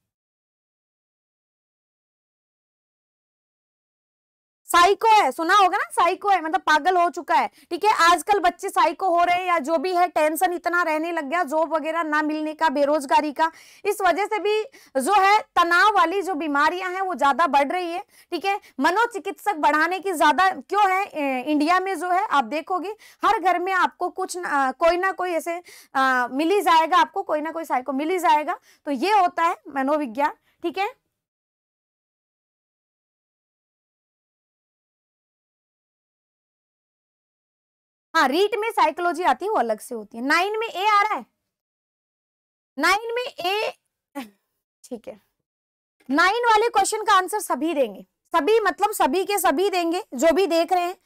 साइको है सुना होगा ना साइको है मतलब पागल हो चुका है ठीक है आजकल बच्चे साइको हो रहे हैं या जो भी है टेंशन इतना रहने लग गया जॉब वगैरह ना मिलने का बेरोजगारी का इस वजह से भी जो है तनाव वाली जो बीमारियां हैं वो ज्यादा बढ़ रही है ठीक है मनोचिकित्सक बढ़ाने की ज्यादा क्यों है इंडिया में जो है आप देखोगे हर घर में आपको कुछ न, कोई ना कोई ऐसे मिल मिली जाएगा आपको कोई ना कोई साइको मिली जाएगा तो ये होता है मनोविज्ञान ठीक है हाँ रीट में साइकोलॉजी आती है वो अलग से होती है नाइन में ए आ रहा है नाइन में ए ठीक है नाइन वाले क्वेश्चन का आंसर सभी देंगे सभी मतलब सभी के सभी देंगे जो भी देख रहे हैं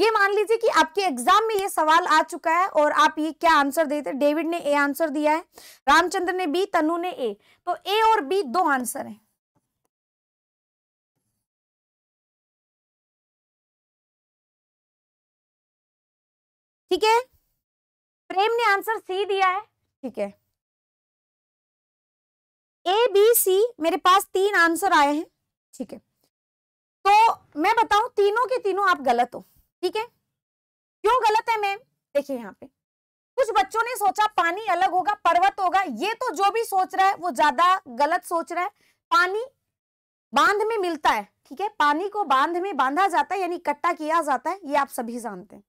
ये मान लीजिए कि आपके एग्जाम में ये सवाल आ चुका है और आप ये क्या आंसर देते डेविड ने ए आंसर दिया है रामचंद्र ने बी तनु ने ए तो ए और बी दो आंसर हैं ठीक है प्रेम ने आंसर सी दिया है ठीक है ए बी सी मेरे पास तीन आंसर आए हैं ठीक है तो मैं बताऊं तीनों के तीनों आप गलत हो ठीक है क्यों गलत है मैम देखिए यहाँ पे कुछ बच्चों ने सोचा पानी अलग होगा पर्वत होगा ये तो जो भी सोच रहा है वो ज्यादा गलत सोच रहा है पानी बांध में मिलता है ठीक है पानी को बांध में बांधा जाता है यानी इकट्ठा किया जाता है ये आप सभी जानते हैं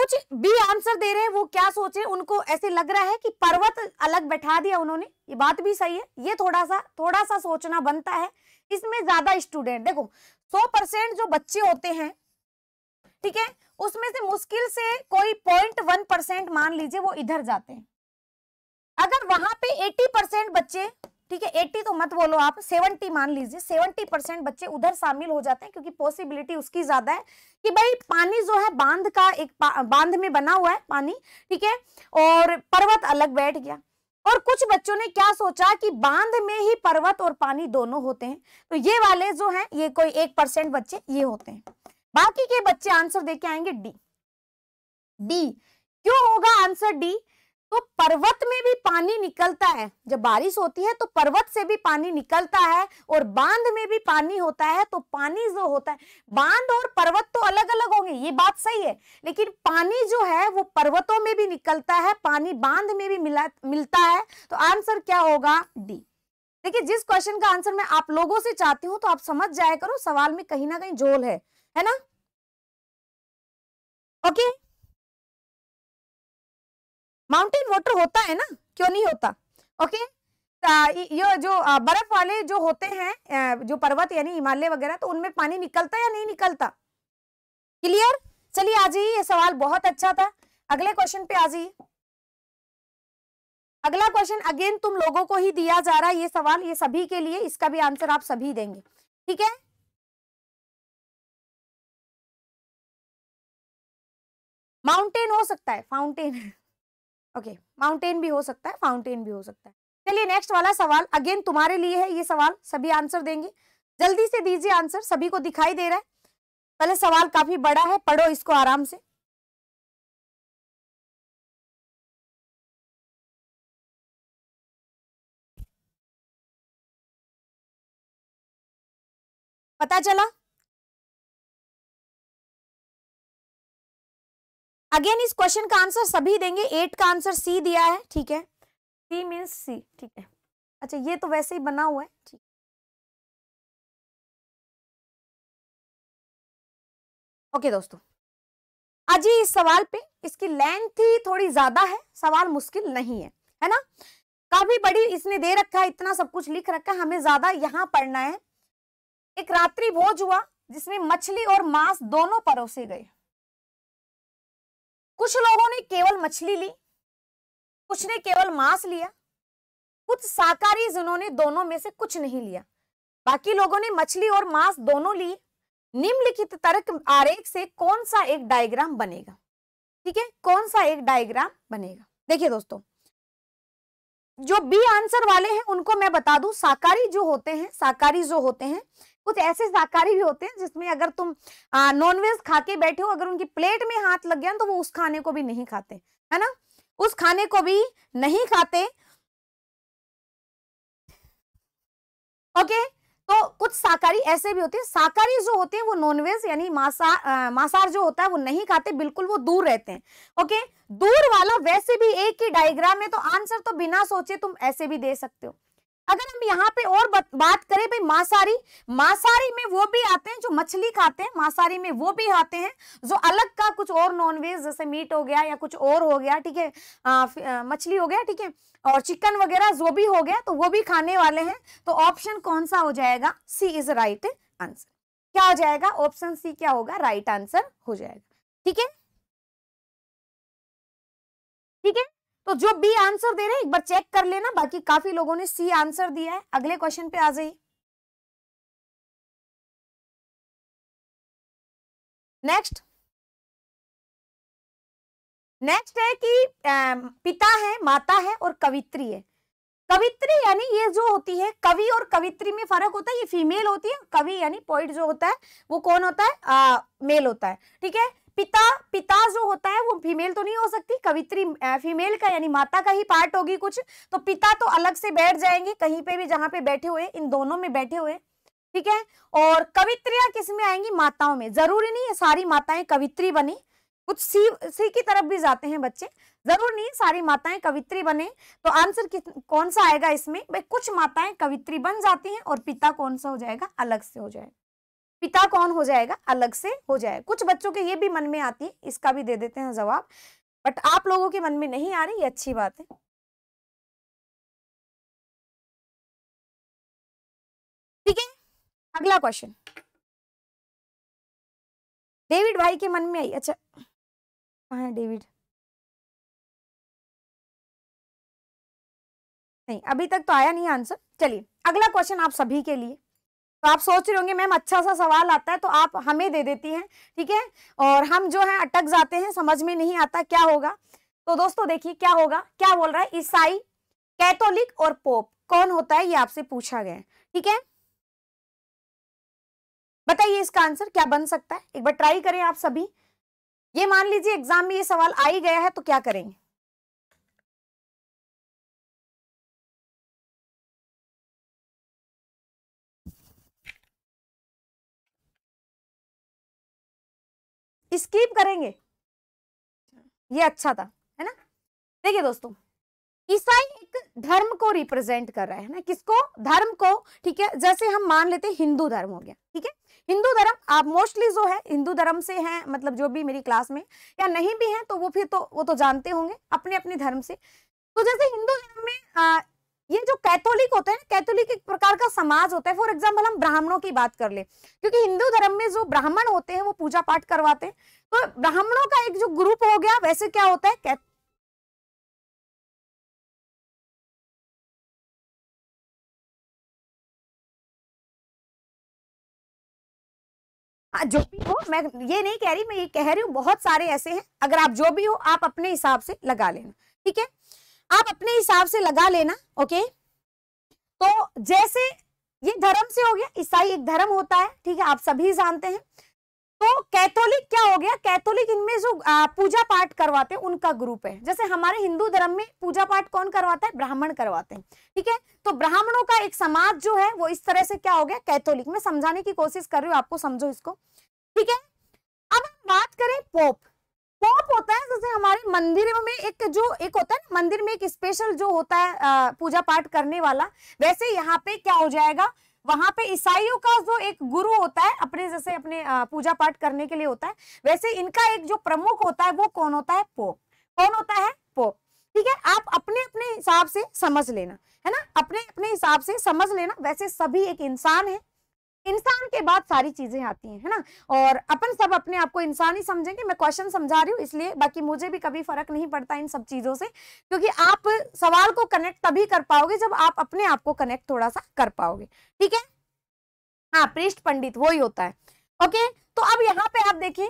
कुछ बी आंसर दे रहे हैं वो क्या सोचे उनको ऐसे लग रहा है कि पर्वत अलग बैठा दिया उन्होंने ये बात भी सही है ये थोड़ा सा थोड़ा सा सोचना बनता है इसमें ज्यादा स्टूडेंट देखो सौ परसेंट जो बच्चे होते हैं ठीक है उसमें से मुश्किल से कोई पॉइंट वन परसेंट मान लीजिए वो इधर जाते हैं अगर वहां पे एटी परसेंट बच्चे ठीक है एट्टी तो मत बोलो आप सेवेंटी मान लीजिए सेवेंटी परसेंट बच्चे उधर शामिल हो जाते हैं क्योंकि पॉसिबिलिटी उसकी ज्यादा है कि भाई पानी जो है बांध का एक बांध में बना हुआ है पानी ठीक है और पर्वत अलग बैठ गया और कुछ बच्चों ने क्या सोचा कि बांध में ही पर्वत और पानी दोनों होते हैं तो ये वाले जो है ये कोई एक परसेंट बच्चे ये होते हैं बाकी के बच्चे आंसर देके आएंगे डी डी क्यों होगा आंसर डी तो पर्वत में भी पानी निकलता है जब बारिश होती है तो पर्वत से भी पानी निकलता है और बांध में भी पानी होता है तो पानी जो होता है बांध और पर्वत तो अलग अलग होंगे ये बात सही है लेकिन पानी जो है वो पर्वतों में भी निकलता है पानी बांध में भी मिला मिलता है तो आंसर क्या होगा डी देखिए जिस क्वेश्चन का आंसर मैं आप लोगों से चाहती हूँ तो आप समझ जाए करो सवाल में कहीं ना कहीं जोल है है ना ओके okay? माउंटेन वाटर होता है ना क्यों नहीं होता ओके ये जो बर्फ वाले जो होते हैं जो पर्वत यानी हिमालय वगैरह तो उनमें पानी निकलता या नहीं निकलता क्लियर चलिए आज ही ये सवाल बहुत अच्छा था अगले क्वेश्चन पे आज ही अगला क्वेश्चन अगेन तुम लोगों को ही दिया जा रहा है ये सवाल ये सभी के लिए इसका भी आंसर आप सभी देंगे ठीक है माउंटेन हो सकता है फाउंटेन ओके okay, माउंटेन भी हो सकता है फाउंटेन भी हो सकता है चलिए नेक्स्ट वाला सवाल अगेन तुम्हारे लिए है ये सवाल सभी आंसर देंगे जल्दी से दीजिए आंसर सभी को दिखाई दे रहा है पहले सवाल काफी बड़ा है पढ़ो इसको आराम से पता चला अगेन इस क्वेश्चन का आंसर सभी देंगे एट का आंसर सी दिया है ठीक है सी मीन्स सी ठीक है अच्छा ये तो वैसे ही बना हुआ है ठीक ओके दोस्तों अजी इस सवाल पे इसकी लेंथ ही थोड़ी ज्यादा है सवाल मुश्किल नहीं है है ना काफी बड़ी इसने दे रखा है इतना सब कुछ लिख रखा है हमें ज्यादा यहाँ पढ़ना है एक रात्रि भोज हुआ जिसमें मछली और मांस दोनों परोसे गए कुछ लोगों ने केवल मछली ली कुछ ने केवल मांस लिया कुछ शाकाहारी जिन्होंने दोनों में से कुछ नहीं लिया बाकी लोगों ने मछली और मांस दोनों ली निम्नलिखित तर्क आरेख से कौन सा एक डायग्राम बनेगा ठीक है कौन सा एक डायग्राम बनेगा देखिए दोस्तों जो बी आंसर वाले हैं उनको मैं बता दूं साकारी जो होते हैं साकारी जो होते हैं कुछ ऐसे शाकाहारी भी होते हैं जिसमें अगर तुम नॉनवेज खा के बैठे हो अगर उनकी प्लेट में हाथ लग गया तो वो उस खाने को भी नहीं खाते है ना उस खाने को भी नहीं खाते ओके तो कुछ शाकाहारी ऐसे भी होते हैं शाकाहारी जो होते हैं वो नॉनवेज यानी मांसाहार मांसाहार जो होता है वो नहीं खाते बिल्कुल वो दूर रहते हैं ओके दूर वाला वैसे भी एक ही डायग्राम है तो आंसर तो बिना सोचे तुम ऐसे भी दे सकते हो अगर हम यहाँ पे और बात करें भाई मांसाहारी मांसाहारी में वो भी आते हैं जो मछली खाते हैं मांसाहारी में वो भी आते हैं जो अलग का कुछ और नॉनवेज जैसे मीट हो गया या कुछ और हो गया ठीक है मछली हो गया ठीक है और चिकन वगैरह जो भी हो गया तो वो भी खाने वाले हैं तो ऑप्शन कौन सा हो जाएगा सी इज राइट आंसर क्या हो जाएगा ऑप्शन सी क्या होगा राइट आंसर हो जाएगा ठीक है ठीक है तो जो बी आंसर दे रहे हैं एक बार चेक कर लेना बाकी काफी लोगों ने सी आंसर दिया है अगले क्वेश्चन पे आ जाइए नेक्स्ट नेक्स्ट है कि पिता है माता है और कवित्री है कवित्री यानी ये जो होती है कवि और कवित्री में फर्क होता है ये फीमेल होती है कवि यानी पोइट जो होता है वो कौन होता है आ, मेल होता है ठीक है पिता पिता जो होता है वो फीमेल तो नहीं हो सकती कवित्री फीमेल का यानी माता का ही पार्ट होगी कुछ तो पिता तो अलग से बैठ जाएंगे कहीं पे भी जहां पे बैठे हुए इन दोनों में बैठे हुए ठीक है और कवित्रिया किस में आएंगी माताओं में जरूरी नहीं है सारी माताएं कवित्री बने कुछ सी सी की तरफ भी जाते हैं बच्चे जरूर नहीं सारी माताएं कवित्री बने तो आंसर कौन सा आएगा इसमें भाई कुछ माताएं कवित्री बन जाती हैं और पिता कौन सा हो जाएगा अलग से हो जाएगा पिता कौन हो जाएगा अलग से हो जाएगा कुछ बच्चों के ये भी मन में आती है इसका भी दे देते हैं जवाब बट आप लोगों के मन में नहीं आ रही ये अच्छी बात है ठीक है अगला क्वेश्चन डेविड भाई के मन में आई अच्छा है डेविड नहीं अभी तक तो आया नहीं आंसर चलिए अगला क्वेश्चन आप सभी के लिए तो आप सोच रहे होंगे मैम अच्छा सा सवाल आता है तो आप हमें दे देती हैं ठीक है और हम जो है अटक जाते हैं समझ में नहीं आता क्या होगा तो दोस्तों देखिए क्या होगा क्या बोल रहा है ईसाई कैथोलिक और पोप कौन होता है ये आपसे पूछा गया ठीक है बताइए इसका आंसर क्या बन सकता है एक बार ट्राई करें आप सभी ये मान लीजिए एग्जाम में ये सवाल आ ही गया है तो क्या करेंगे स्कीप करेंगे ये अच्छा था है ना देखिए दोस्तों ईसाई एक धर्म को रिप्रेजेंट कर रहा है ना किसको धर्म को ठीक है जैसे हम मान लेते हैं हिंदू धर्म हो गया ठीक है हिंदू धर्म आप मोस्टली जो है हिंदू धर्म से हैं मतलब जो भी मेरी क्लास में या नहीं भी हैं तो वो फिर तो वो तो जानते होंगे अपने अपने धर्म से तो जैसे हिंदू धर्म में ये जो कैथोलिक होते हैं कैथोलिक एक प्रकार का समाज होता है फॉर एग्जाम्पल हम ब्राह्मणों की बात कर ले क्योंकि हिंदू धर्म में जो ब्राह्मण होते हैं वो पूजा पाठ करवाते हैं तो ब्राह्मणों का एक जो ग्रुप हो गया वैसे क्या होता है हाँ, जो भी हो मैं ये नहीं कह रही मैं ये कह रही हूँ बहुत सारे ऐसे हैं अगर आप जो भी हो आप अपने हिसाब से लगा लेना ठीक है आप अपने हिसाब से लगा लेना ओके तो जैसे ये धर्म से हो गया ईसाई एक धर्म होता है ठीक है आप सभी जानते हैं तो कैथोलिक क्या हो गया कैथोलिक इनमें जो पूजा पाठ करवाते हैं उनका ग्रुप है जैसे हमारे हिंदू धर्म में पूजा पाठ कौन करवाता है ब्राह्मण करवाते हैं ठीक है तो ब्राह्मणों का एक समाज जो है वो इस तरह से क्या हो गया कैथोलिक मैं समझाने की कोशिश कर रही हूँ आपको समझो इसको ठीक है अब बात करें पोप पॉप होता है जैसे हमारे मंदिर में एक जो एक होता है मंदिर में एक स्पेशल जो होता है पूजा पाठ करने वाला वैसे यहाँ पे क्या हो जाएगा वहां पे ईसाइयों का जो एक गुरु होता है अपने जैसे अपने पूजा पाठ करने के लिए होता है वैसे इनका एक जो प्रमुख होता है वो कौन होता है पोप कौन होता है पोप ठीक है आप अपने अपने हिसाब से समझ लेना है ना अपने अपने हिसाब से समझ लेना वैसे सभी एक इंसान है इंसान के बाद सारी चीजें आती हैं है ना और अपन सब अपने आप को इंसान ही समझेंगे मैं क्वेश्चन समझा रही हूँ इसलिए बाकी मुझे भी कभी फर्क नहीं पड़ता इन सब चीजों से क्योंकि आप सवाल को कनेक्ट तभी कर पाओगे जब आप अपने आप को कनेक्ट थोड़ा सा कर पाओगे ठीक है हाँ पृष्ठ पंडित वो ही होता है ओके तो अब यहाँ पे आप देखिए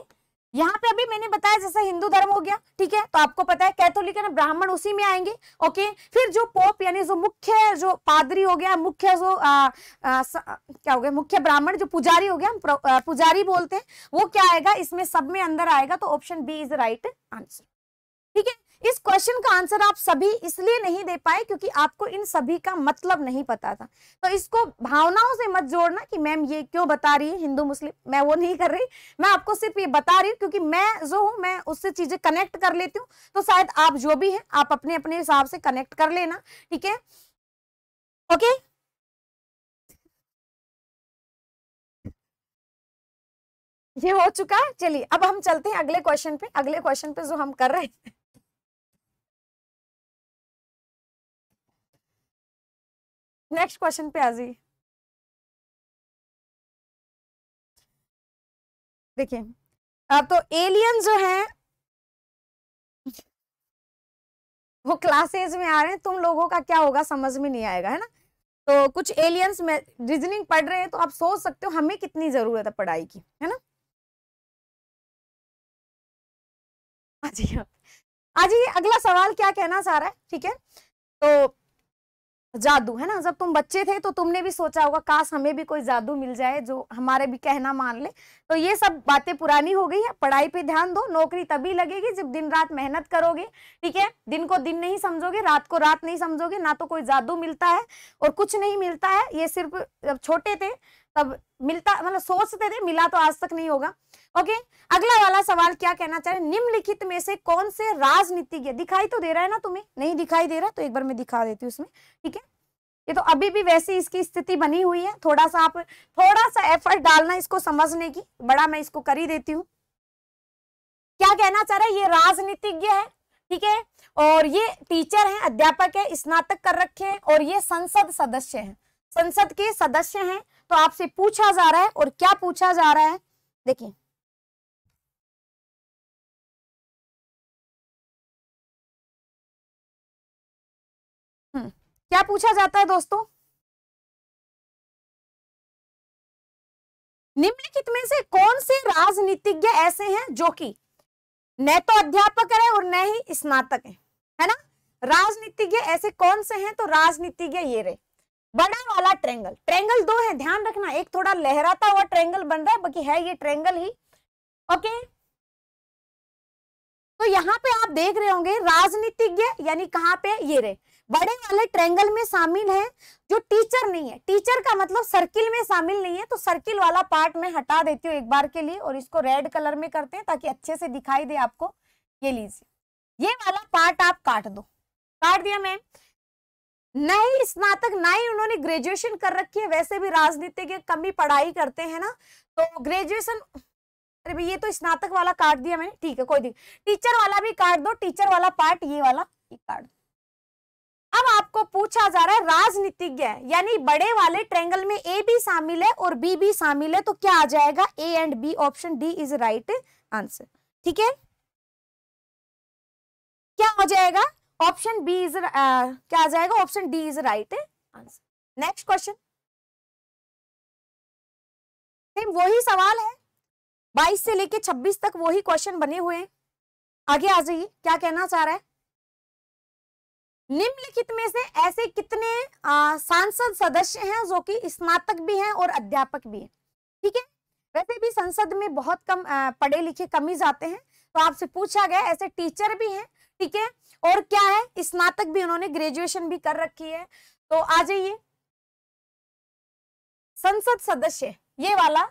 यहाँ पे अभी मैंने बताया जैसे हिंदू धर्म हो गया ठीक है तो आपको पता है कैथोलिक है ब्राह्मण उसी में आएंगे ओके फिर जो पोप यानी जो मुख्य जो पादरी हो गया मुख्य जो आ, आ, स, क्या हो गया मुख्य ब्राह्मण जो पुजारी हो गया पुजारी बोलते हैं वो क्या आएगा इसमें सब में अंदर आएगा तो option B is right answer ठीक है इस क्वेश्चन का आंसर आप सभी इसलिए नहीं दे पाए क्योंकि आपको इन सभी का मतलब नहीं पता था तो इसको भावनाओं से मत जोड़ना कि मैम ये क्यों बता रही है हिंदू मुस्लिम मैं वो नहीं कर रही मैं आपको सिर्फ ये बता रही हूँ क्योंकि मैं जो हूँ मैं उससे चीजें कनेक्ट कर लेती हूँ तो शायद आप जो भी है आप अपने अपने हिसाब से कनेक्ट कर लेना ठीक है ओके ये हो चुका है चलिए अब हम चलते हैं अगले क्वेश्चन पे अगले क्वेश्चन पे जो हम कर रहे हैं नेक्स्ट क्वेश्चन पे जाइए देखिए अब तो एलियन जो है वो क्लासेज में आ रहे हैं तुम लोगों का क्या होगा समझ में नहीं आएगा है ना तो कुछ एलियंस में रीजनिंग पढ़ रहे हैं तो आप सोच सकते हो हमें कितनी जरूरत है पढ़ाई की है ना आज हाँ ये हाँ। हाँ अगला सवाल क्या कहना चाह रहा है ठीक है तो जादू है ना जब तुम बच्चे थे तो तुमने भी सोचा होगा काश हमें भी कोई जादू मिल जाए जो हमारे भी कहना मान ले तो ये सब बातें पुरानी हो गई है पढ़ाई पे ध्यान दो नौकरी तभी लगेगी जब दिन रात मेहनत करोगे ठीक है दिन को दिन नहीं समझोगे रात को रात नहीं समझोगे ना तो कोई जादू मिलता है और कुछ नहीं मिलता है ये सिर्फ जब छोटे थे तब मिलता मतलब सोचते थे मिला तो आज तक नहीं होगा ओके अगला वाला सवाल क्या कहना चाहे निम्नलिखित में से कौन से राजनीतिज्ञ दिखाई तो दे रहा है ना तुम्हें नहीं दिखाई दे रहा तो एक बार मैं दिखा देती हूँ उसमें ठीक है ये तो अभी भी वैसी इसकी स्थिति बनी हुई है थोड़ा सा आप थोड़ा सा एफर्ट डालना इसको समझने की बड़ा मैं इसको कर ही देती हूँ क्या कहना चाह रहा है ये राजनीतिज्ञ है ठीक है और ये टीचर हैं अध्यापक है स्नातक कर रखे हैं और ये संसद सदस्य हैं संसद के सदस्य हैं तो आपसे पूछा जा रहा है और क्या पूछा जा रहा है देखिए हम्म, क्या पूछा जाता है दोस्तों निम्नलिखित में से कौन से राजनीतिज्ञ ऐसे हैं जो कि न तो अध्यापक है और न ही स्नातक है है ना राजनीतिज्ञ ऐसे कौन से हैं तो राजनीतिज्ञ ये रहे बड़ा वाला ट्रेंगल ट्रेंगल दो है ध्यान रखना एक थोड़ा लहराता हुआ ट्रेंगल बन रहा है बाकी है ये ट्रेंगल ही ओके तो यहाँ पे आप देख रहे होंगे राजनीतिज्ञ यानी कहाँ पे ये रहे बड़े वाले ट्रेंगल में शामिल है जो टीचर नहीं है टीचर का मतलब सर्किल में शामिल नहीं है तो सर्किल वाला पार्ट में हटा देती हूँ एक बार के लिए और इसको रेड कलर में करते हैं ताकि अच्छे से दिखाई दे आपको ये लीजिए ये वाला पार्ट आप काट दो काट दिया मैम नहीं स्नातक ना ही उन्होंने ग्रेजुएशन कर रखी है वैसे भी राजनीति के कमी पढ़ाई करते हैं ना तो ग्रेजुएशन अरे भाई ये तो स्नातक वाला काट दिया मैंने ठीक है कोई दिक्कत टीचर वाला भी काट दो टीचर वाला पार्ट ये वाला काट दो अब आपको पूछा जा रहा है राजनीतिज्ञ यानी बड़े वाले ट्रेंगल में ए भी शामिल है और बी भी शामिल है तो क्या आ जाएगा A and B option D is right answer ठीक है क्या हो जाएगा ऑप्शन बी इज क्या आ जाएगा option D is right answer next question same वही सवाल है 22 से लेके 26 तक वही क्वेश्चन बने हुए आगे आ जाइए क्या कहना चाह रहा है निम्नलिखित में से ऐसे कितने आ, सांसद सदस्य हैं जो कि स्नातक भी हैं और अध्यापक भी हैं ठीक है वैसे भी संसद में बहुत कम पढ़े लिखे कमी जाते हैं तो आपसे पूछा गया ऐसे टीचर भी हैं ठीक है और क्या है स्नातक भी उन्होंने ग्रेजुएशन भी कर रखी है तो आ जाइए संसद सदस्य ये वाला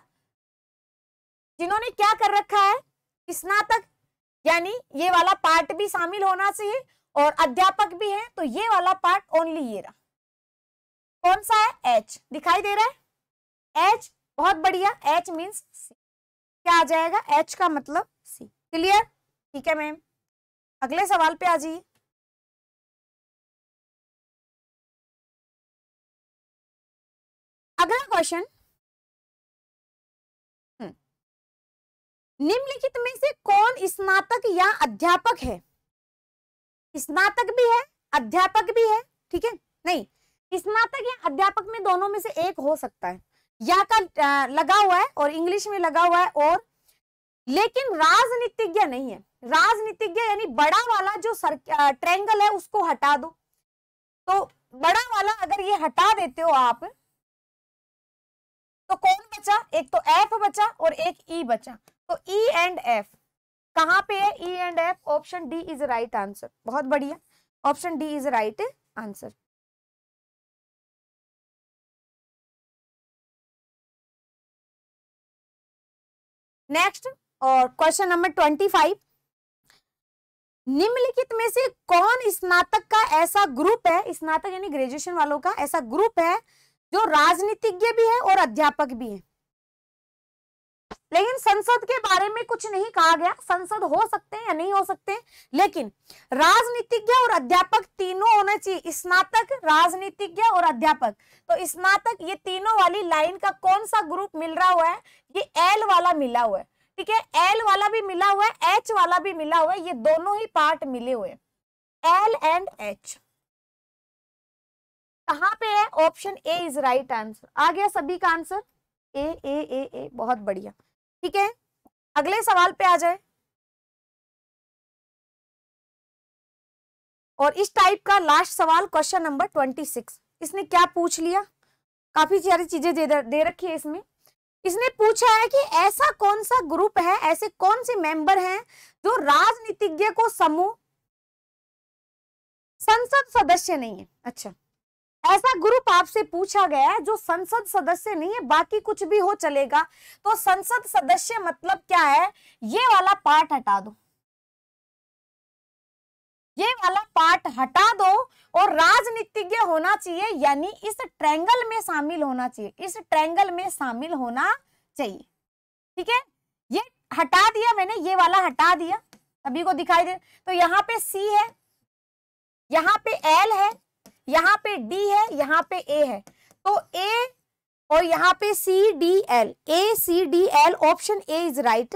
जिन्होंने क्या कर रखा है स्नातक यानी ये वाला पार्ट भी शामिल होना चाहिए और अध्यापक भी है तो ये वाला पार्ट ओनली ये रहा कौन सा है एच दिखाई दे रहा है एच बहुत बढ़िया एच मीन्स सी क्या आ जाएगा एच का मतलब सी क्लियर ठीक है मैम अगले सवाल पे आ जाइए अगला क्वेश्चन हम्म। निम्नलिखित में से कौन स्नातक या अध्यापक है स्नातक भी है अध्यापक भी है ठीक है नहीं स्नातक या अध्यापक में दोनों में से एक हो सकता है या का लगा हुआ है और इंग्लिश में लगा हुआ है और लेकिन राजनीतिज्ञ नहीं है राजनीतिज्ञ यानी बड़ा वाला जो सर, ट्रेंगल है उसको हटा दो तो बड़ा वाला अगर ये हटा देते हो आप तो कौन बचा एक तो एफ बचा और एक ई e बचा तो ई एंड एफ कहां पे है E and F option D is right answer बहुत बढ़िया option D is right answer next और क्वेश्चन नंबर ट्वेंटी फाइव निम्नलिखित में से कौन स्नातक का ऐसा ग्रुप है स्नातक यानी ग्रेजुएशन वालों का ऐसा ग्रुप है जो राजनीतिज्ञ भी है और अध्यापक भी है लेकिन संसद के बारे में कुछ नहीं कहा गया संसद हो सकते हैं या नहीं हो सकते लेकिन राजनीतिज्ञ और अध्यापक तीनों होना चाहिए स्नातक राजनीतिज्ञ और अध्यापक तो स्नातक ये तीनों वाली लाइन का कौन सा ग्रुप मिल रहा हुआ है ये एल वाला मिला हुआ है ठीक है एल वाला भी मिला हुआ है एच वाला भी मिला हुआ है ये दोनों ही पार्ट मिले हुए एल एंड एच कहां पे है option A is right answer आ गया सभी का आंसर ए ए ए ए बहुत बढ़िया ठीक है अगले सवाल पे आ जाए और इस टाइप का लास्ट सवाल क्वेश्चन नंबर ट्वेंटी सिक्स इसने क्या पूछ लिया काफी सारी चीजें दे, दे रखी है इसमें इसने पूछा है कि ऐसा कौन सा ग्रुप है ऐसे कौन से मेंबर हैं जो राजनीतिज्ञ को समूह संसद सदस्य नहीं है अच्छा ऐसा ग्रुप आपसे पूछा गया है जो संसद सदस्य नहीं है बाकी कुछ भी हो चलेगा तो संसद सदस्य मतलब क्या है ये वाला पार्ट हटा दो ये वाला पार्ट हटा दो और राजनीतिज्ञ होना चाहिए यानी इस ट्रैंगल में शामिल होना चाहिए इस ट्रैंगल में शामिल होना चाहिए ठीक है ये हटा दिया मैंने ये वाला हटा दिया सभी को दिखाई दे तो यहाँ पे सी है यहाँ पे एल है यहाँ पे डी है यहाँ पे ए है तो ए और यहाँ पे C D L A C D L option A is right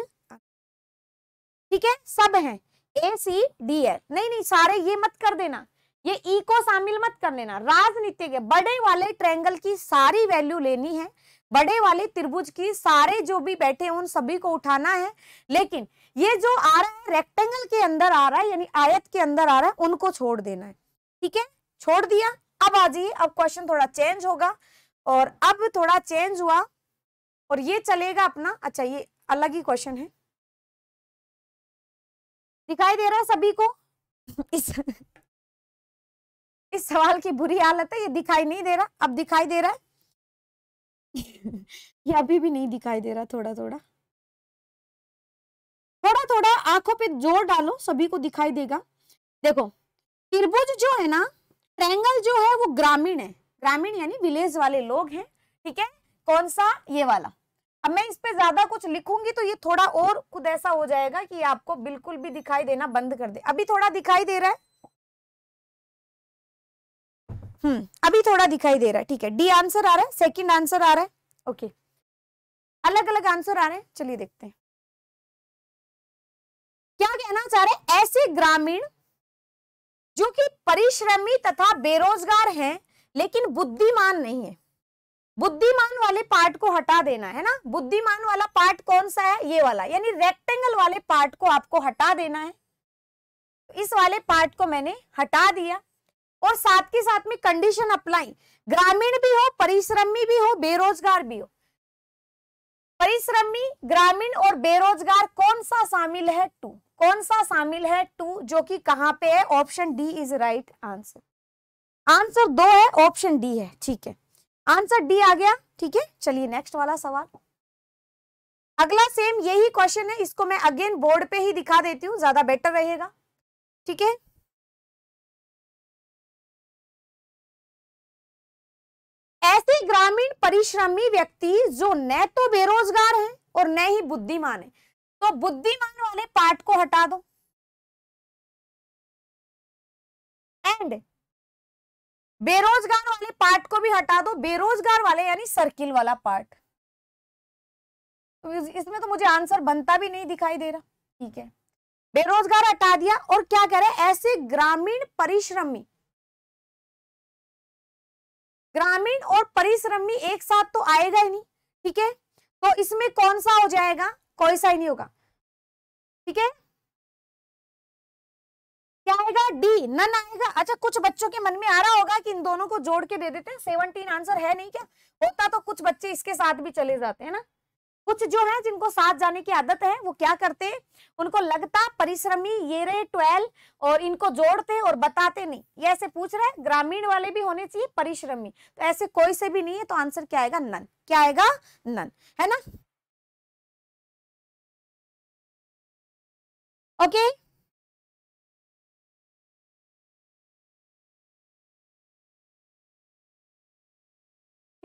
ठीक है सब है ए सी डी एल नहीं नहीं सारे ये मत कर देना ये ई e को शामिल मत कर लेना राजनीतिक बड़े वाले ट्रैंगल की सारी वैल्यू लेनी है बड़े वाले त्रिभुज की सारे जो भी बैठे उन सभी को उठाना है लेकिन ये जो आ रहा है रेक्टेंगल के अंदर आ रहा है यानी आयत के अंदर आ रहा है उनको छोड़ देना है ठीक है छोड़ दिया अब आ जाइए अब क्वेश्चन थोड़ा चेंज होगा और अब थोड़ा चेंज हुआ और ये चलेगा अपना अच्छा ये अलग ही क्वेश्चन है दिखाई दे रहा है सभी को इस इस सवाल की बुरी हालत है ये दिखाई नहीं दे रहा अब दिखाई दे रहा है ये अभी भी नहीं दिखाई दे रहा थोड़ा थोड़ा थोड़ा थोड़ा आंखों पे जोर डालो सभी को दिखाई देगा देखो त्रिभुज जो है ना ट्रैंगल जो है वो ग्रामीण है ग्रामीण यानी विलेज वाले लोग हैं ठीक है कौन सा ये वाला अब मैं इस पे ज्यादा कुछ लिखूंगी तो ये थोड़ा और खुद ऐसा हो जाएगा कि आपको बिल्कुल भी दिखाई देना बंद कर दे अभी थोड़ा दिखाई दे रहा है हम्म अभी थोड़ा दिखाई दे रहा है ठीक है डी आंसर आ रहा है सेकंड आंसर आ रहा है ओके अलग अलग आंसर आ रहे हैं चलिए देखते हैं क्या कहना चाह रहे ऐसे ग्रामीण जो कि परिश्रमी तथा बेरोजगार हैं लेकिन बुद्धिमान नहीं है बुद्धिमान वाले पार्ट को हटा देना है ना बुद्धिमान वाला पार्ट कौन सा है ये वाला यानी रेक्टेंगल वाले पार्ट को आपको हटा देना है इस वाले पार्ट को मैंने हटा दिया और साथ के साथ में कंडीशन अप्लाई ग्रामीण भी हो परिश्रमी भी हो बेरोजगार भी हो परिश्रमी ग्रामीण और बेरोजगार कौन सा शामिल है टू कौन सा शामिल है टू जो कि कहां पे है option D is right answer answer दो है ऑप्शन डी है ठीक है आंसर डी आ गया ठीक है चलिए नेक्स्ट वाला सवाल अगला सेम यही क्वेश्चन है इसको मैं अगेन बोर्ड पे ही दिखा देती हूँ ज्यादा बेटर रहेगा ठीक है ऐसे ग्रामीण परिश्रमी व्यक्ति जो न तो बेरोजगार है और न ही बुद्धिमान है तो बुद्धिमान वाले पार्ट को हटा दो एंड बेरोजगार वाले पार्ट को भी हटा दो बेरोजगार वाले यानी सर्किल वाला पार्ट तो इसमें तो मुझे आंसर बनता भी नहीं दिखाई दे रहा ठीक है बेरोजगार हटा दिया और क्या कह रहे ऐसे ग्रामीण परिश्रमी ग्रामीण और परिश्रमी एक साथ तो आएगा ही नहीं ठीक है तो इसमें कौन सा हो जाएगा कोई सा ही नहीं होगा ठीक है क्या आएगा डी नन आएगा अच्छा कुछ बच्चों के मन में आ रहा होगा कि इन दोनों को जोड़ के दे देते हैं सेवनटीन आंसर है नहीं क्या होता तो कुछ बच्चे इसके साथ भी चले जाते हैं ना कुछ जो है जिनको साथ जाने की आदत है वो क्या करते हैं उनको लगता परिश्रमी ये रहे ट्वेल्व और इनको जोड़ते और बताते नहीं ये ऐसे पूछ रहे ग्रामीण वाले भी होने चाहिए परिश्रमी तो ऐसे कोई से भी नहीं है तो आंसर क्या आएगा नन क्या आएगा नन है ना ओके okay?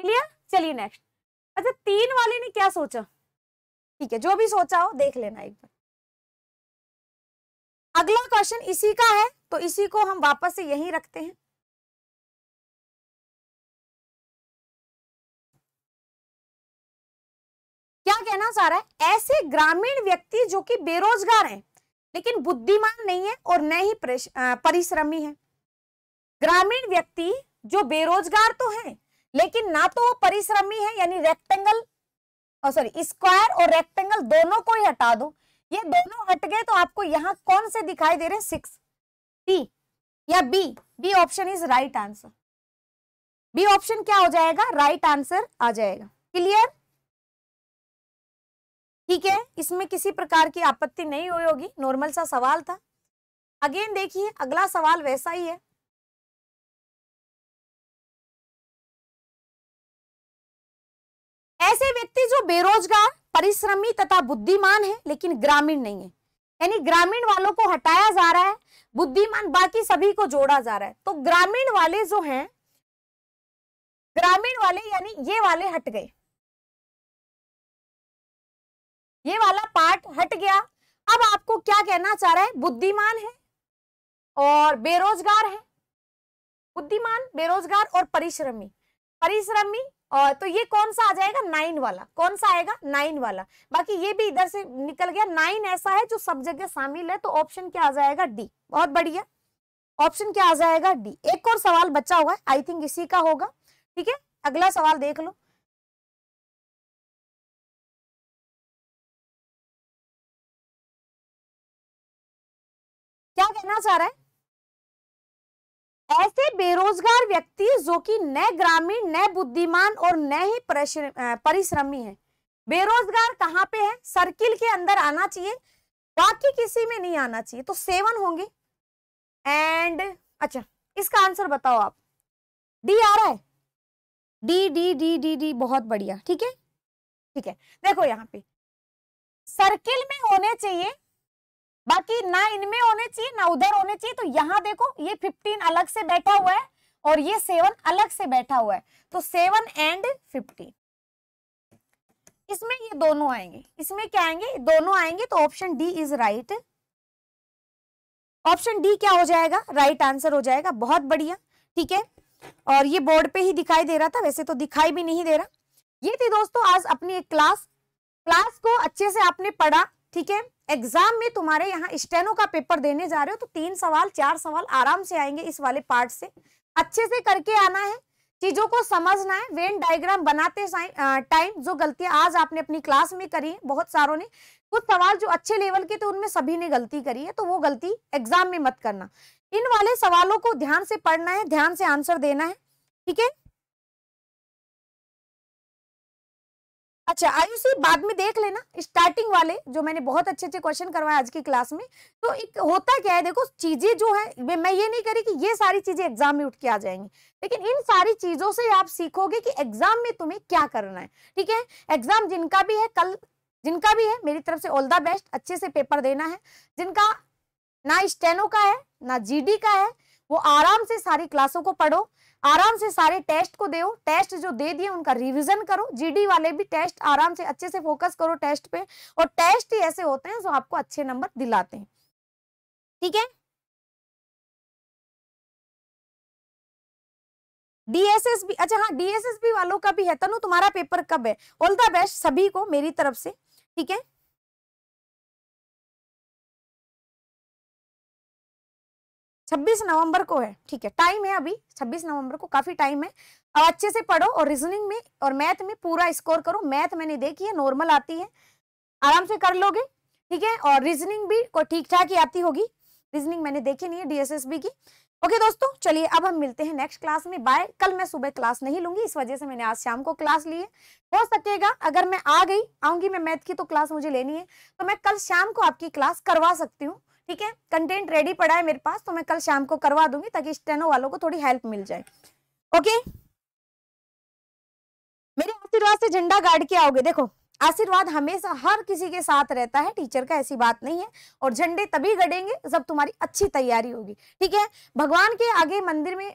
क्लियर चलिए नेक्स्ट अच्छा तीन वाले ने क्या सोचा ठीक है जो भी सोचा हो देख लेना एक बार अगला क्वेश्चन इसी का है तो इसी को हम वापस से यहीं रखते हैं क्या कहना चाह रहा है ऐसे ग्रामीण व्यक्ति जो कि बेरोजगार हैं लेकिन बुद्धिमान नहीं है और न ही परिश्रमी है ग्रामीण व्यक्ति जो बेरोजगार तो हैं लेकिन ना तो वो परिश्रमी है यानी रेक्टेंगल सॉरी स्क्वायर और रेक्टेंगल दोनों को ही हटा दो ये दोनों हट गए तो आपको यहाँ कौन से दिखाई दे रहे सिक्स बी या B B option is right answer B option क्या हो जाएगा राइट right आंसर आ जाएगा क्लियर ठीक है इसमें किसी प्रकार की आपत्ति नहीं हुई होगी नॉर्मल सा सवाल था अगेन देखिए अगला सवाल वैसा ही है ऐसे व्यक्ति जो बेरोजगार परिश्रमी तथा बुद्धिमान है लेकिन ग्रामीण नहीं है यानी ग्रामीण वालों को हटाया जा रहा है बुद्धिमान बाकी सभी को जोड़ा जा रहा है तो ग्रामीण वाले जो हैं ग्रामीण वाले यानी ये वाले हट गए ये वाला पार्ट हट गया अब आपको क्या कहना चाह रहा है बुद्धिमान है और बेरोजगार है बुद्धिमान बेरोजगार और परिश्रमी परिश्रमी और तो ये कौन सा आ जाएगा नाइन वाला कौन सा आएगा नाइन वाला बाकी ये भी इधर से निकल गया नाइन ऐसा है जो सब जगह शामिल है तो ऑप्शन क्या आ जाएगा डी बहुत बढ़िया ऑप्शन क्या आ जाएगा डी एक और सवाल बचा हुआ है आई थिंक इसी का होगा ठीक है अगला सवाल देख लो क्या कहना चाह रहा है ऐसे बेरोजगार व्यक्ति जो कि न ग्रामीण न बुद्धिमान और न ही परिश्रमी है बेरोजगार कहाँ पे है सर्किल के अंदर आना चाहिए बाकी किसी में नहीं आना चाहिए तो सेवन होंगे एंड अच्छा इसका आंसर बताओ आप डी आ रहा है D D D D D बहुत बढ़िया ठीक है ठीक है देखो यहाँ पे सर्किल में होने चाहिए बाकी ना इनमें होने चाहिए ना उधर होने चाहिए तो यहाँ देखो ये फिफ्टीन अलग से बैठा हुआ है और ये सेवन अलग से बैठा हुआ है तो सेवन एंड फिफ्टीन इसमें ये दोनों आएंगे इसमें क्या आएंगे दोनों आएंगे तो option D is right option D क्या हो जाएगा राइट right आंसर हो जाएगा बहुत बढ़िया ठीक है और ये बोर्ड पे ही दिखाई दे रहा था वैसे तो दिखाई भी नहीं दे रहा ये थी दोस्तों आज अपनी एक क्लास क्लास को अच्छे से आपने पढ़ा ठीक है एग्जाम में तुम्हारे यहाँ स्टेनो का पेपर देने जा रहे हो तो तीन सवाल चार सवाल आराम से आएंगे इस वाले पार्ट से अच्छे से करके आना है चीजों को समझना है वेन डायग्राम बनाते टाइम जो गलतियां आज आपने अपनी क्लास में करी है बहुत सारों ने कुछ सवाल जो अच्छे लेवल के थे उनमें सभी ने गलती करी है तो वो गलती एग्जाम में मत करना इन वाले सवालों को ध्यान से पढ़ना है ध्यान से आंसर देना है ठीक है अच्छा आयुषी बाद में देख लेना स्टार्टिंग वाले जो मैंने बहुत अच्छे अच्छे क्वेश्चन करवाए आज की क्लास में तो एक होता क्या है देखो चीजें जो है मैं ये नहीं करी कि ये सारी चीजें एग्जाम में उठ के आ जाएंगी लेकिन इन सारी चीजों से आप सीखोगे कि एग्जाम में तुम्हें क्या करना है ठीक है एग्जाम जिनका भी है कल जिनका भी है मेरी तरफ से ऑल द बेस्ट अच्छे से पेपर देना है जिनका ना स्टेनो का है ना जी का है वो आराम से सारी क्लासों को पढ़ो आराम से सारे टेस्ट को दे टेस्ट जो दे दिए उनका रिविजन करो जीडी वाले भी टेस्ट आराम से अच्छे से फोकस करो टेस्ट पे और टेस्ट ही ऐसे होते हैं जो आपको अच्छे नंबर दिलाते हैं ठीक है डीएसएस भी अच्छा हाँ डीएसएस भी वालों का भी है तनु तुम्हारा पेपर कब है ऑल द बेस्ट सभी को मेरी तरफ से ठीक है छब्बीस नवंबर को है ठीक है टाइम है अभी छब्बीस नवंबर को काफी टाइम है अब अच्छे से पढ़ो और रीजनिंग में और मैथ में पूरा स्कोर करो मैथ मैंने देखी है नॉर्मल आती है आराम से कर लोगे ठीक है और रीजनिंग भी कोई ठीक ठाक ही आती होगी रीजनिंग मैंने देखी नहीं है डीएसएसबी की ओके दोस्तों चलिए अब हम मिलते हैं नेक्स्ट क्लास में बाय कल मैं सुबह क्लास नहीं लूंगी इस वजह से मैंने आज शाम को क्लास ली है हो सकेगा अगर मैं आ गई आऊंगी मैं मैथ की तो क्लास मुझे लेनी है तो मैं कल शाम को आपकी क्लास करवा सकती हूँ ठीक है कंटेंट रेडी पड़ा है मेरे पास तो मैं कल शाम को करवा दूंगी ताकि स्टेनो वालों को थोड़ी हेल्प मिल जाए ओके मेरे आशीर्वाद से झंडा गाड़ के आओगे देखो आशीर्वाद हमेशा हर किसी के साथ रहता है टीचर का ऐसी बात नहीं है और झंडे तभी गड़ेंगे जब तुम्हारी अच्छी तैयारी होगी ठीक है भगवान के आगे मंदिर में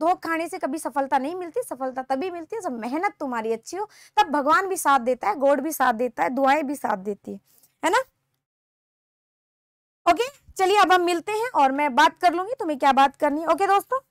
धोख खाने से कभी सफलता नहीं मिलती सफलता तभी मिलती है जब मेहनत तुम्हारी अच्छी हो तब भगवान भी साथ देता है गॉड भी साथ देता है दुआएं भी साथ देती है है ना ओके चलिए अब हम मिलते हैं और मैं बात कर लूंगी तुम्हें क्या बात करनी ओके दोस्तों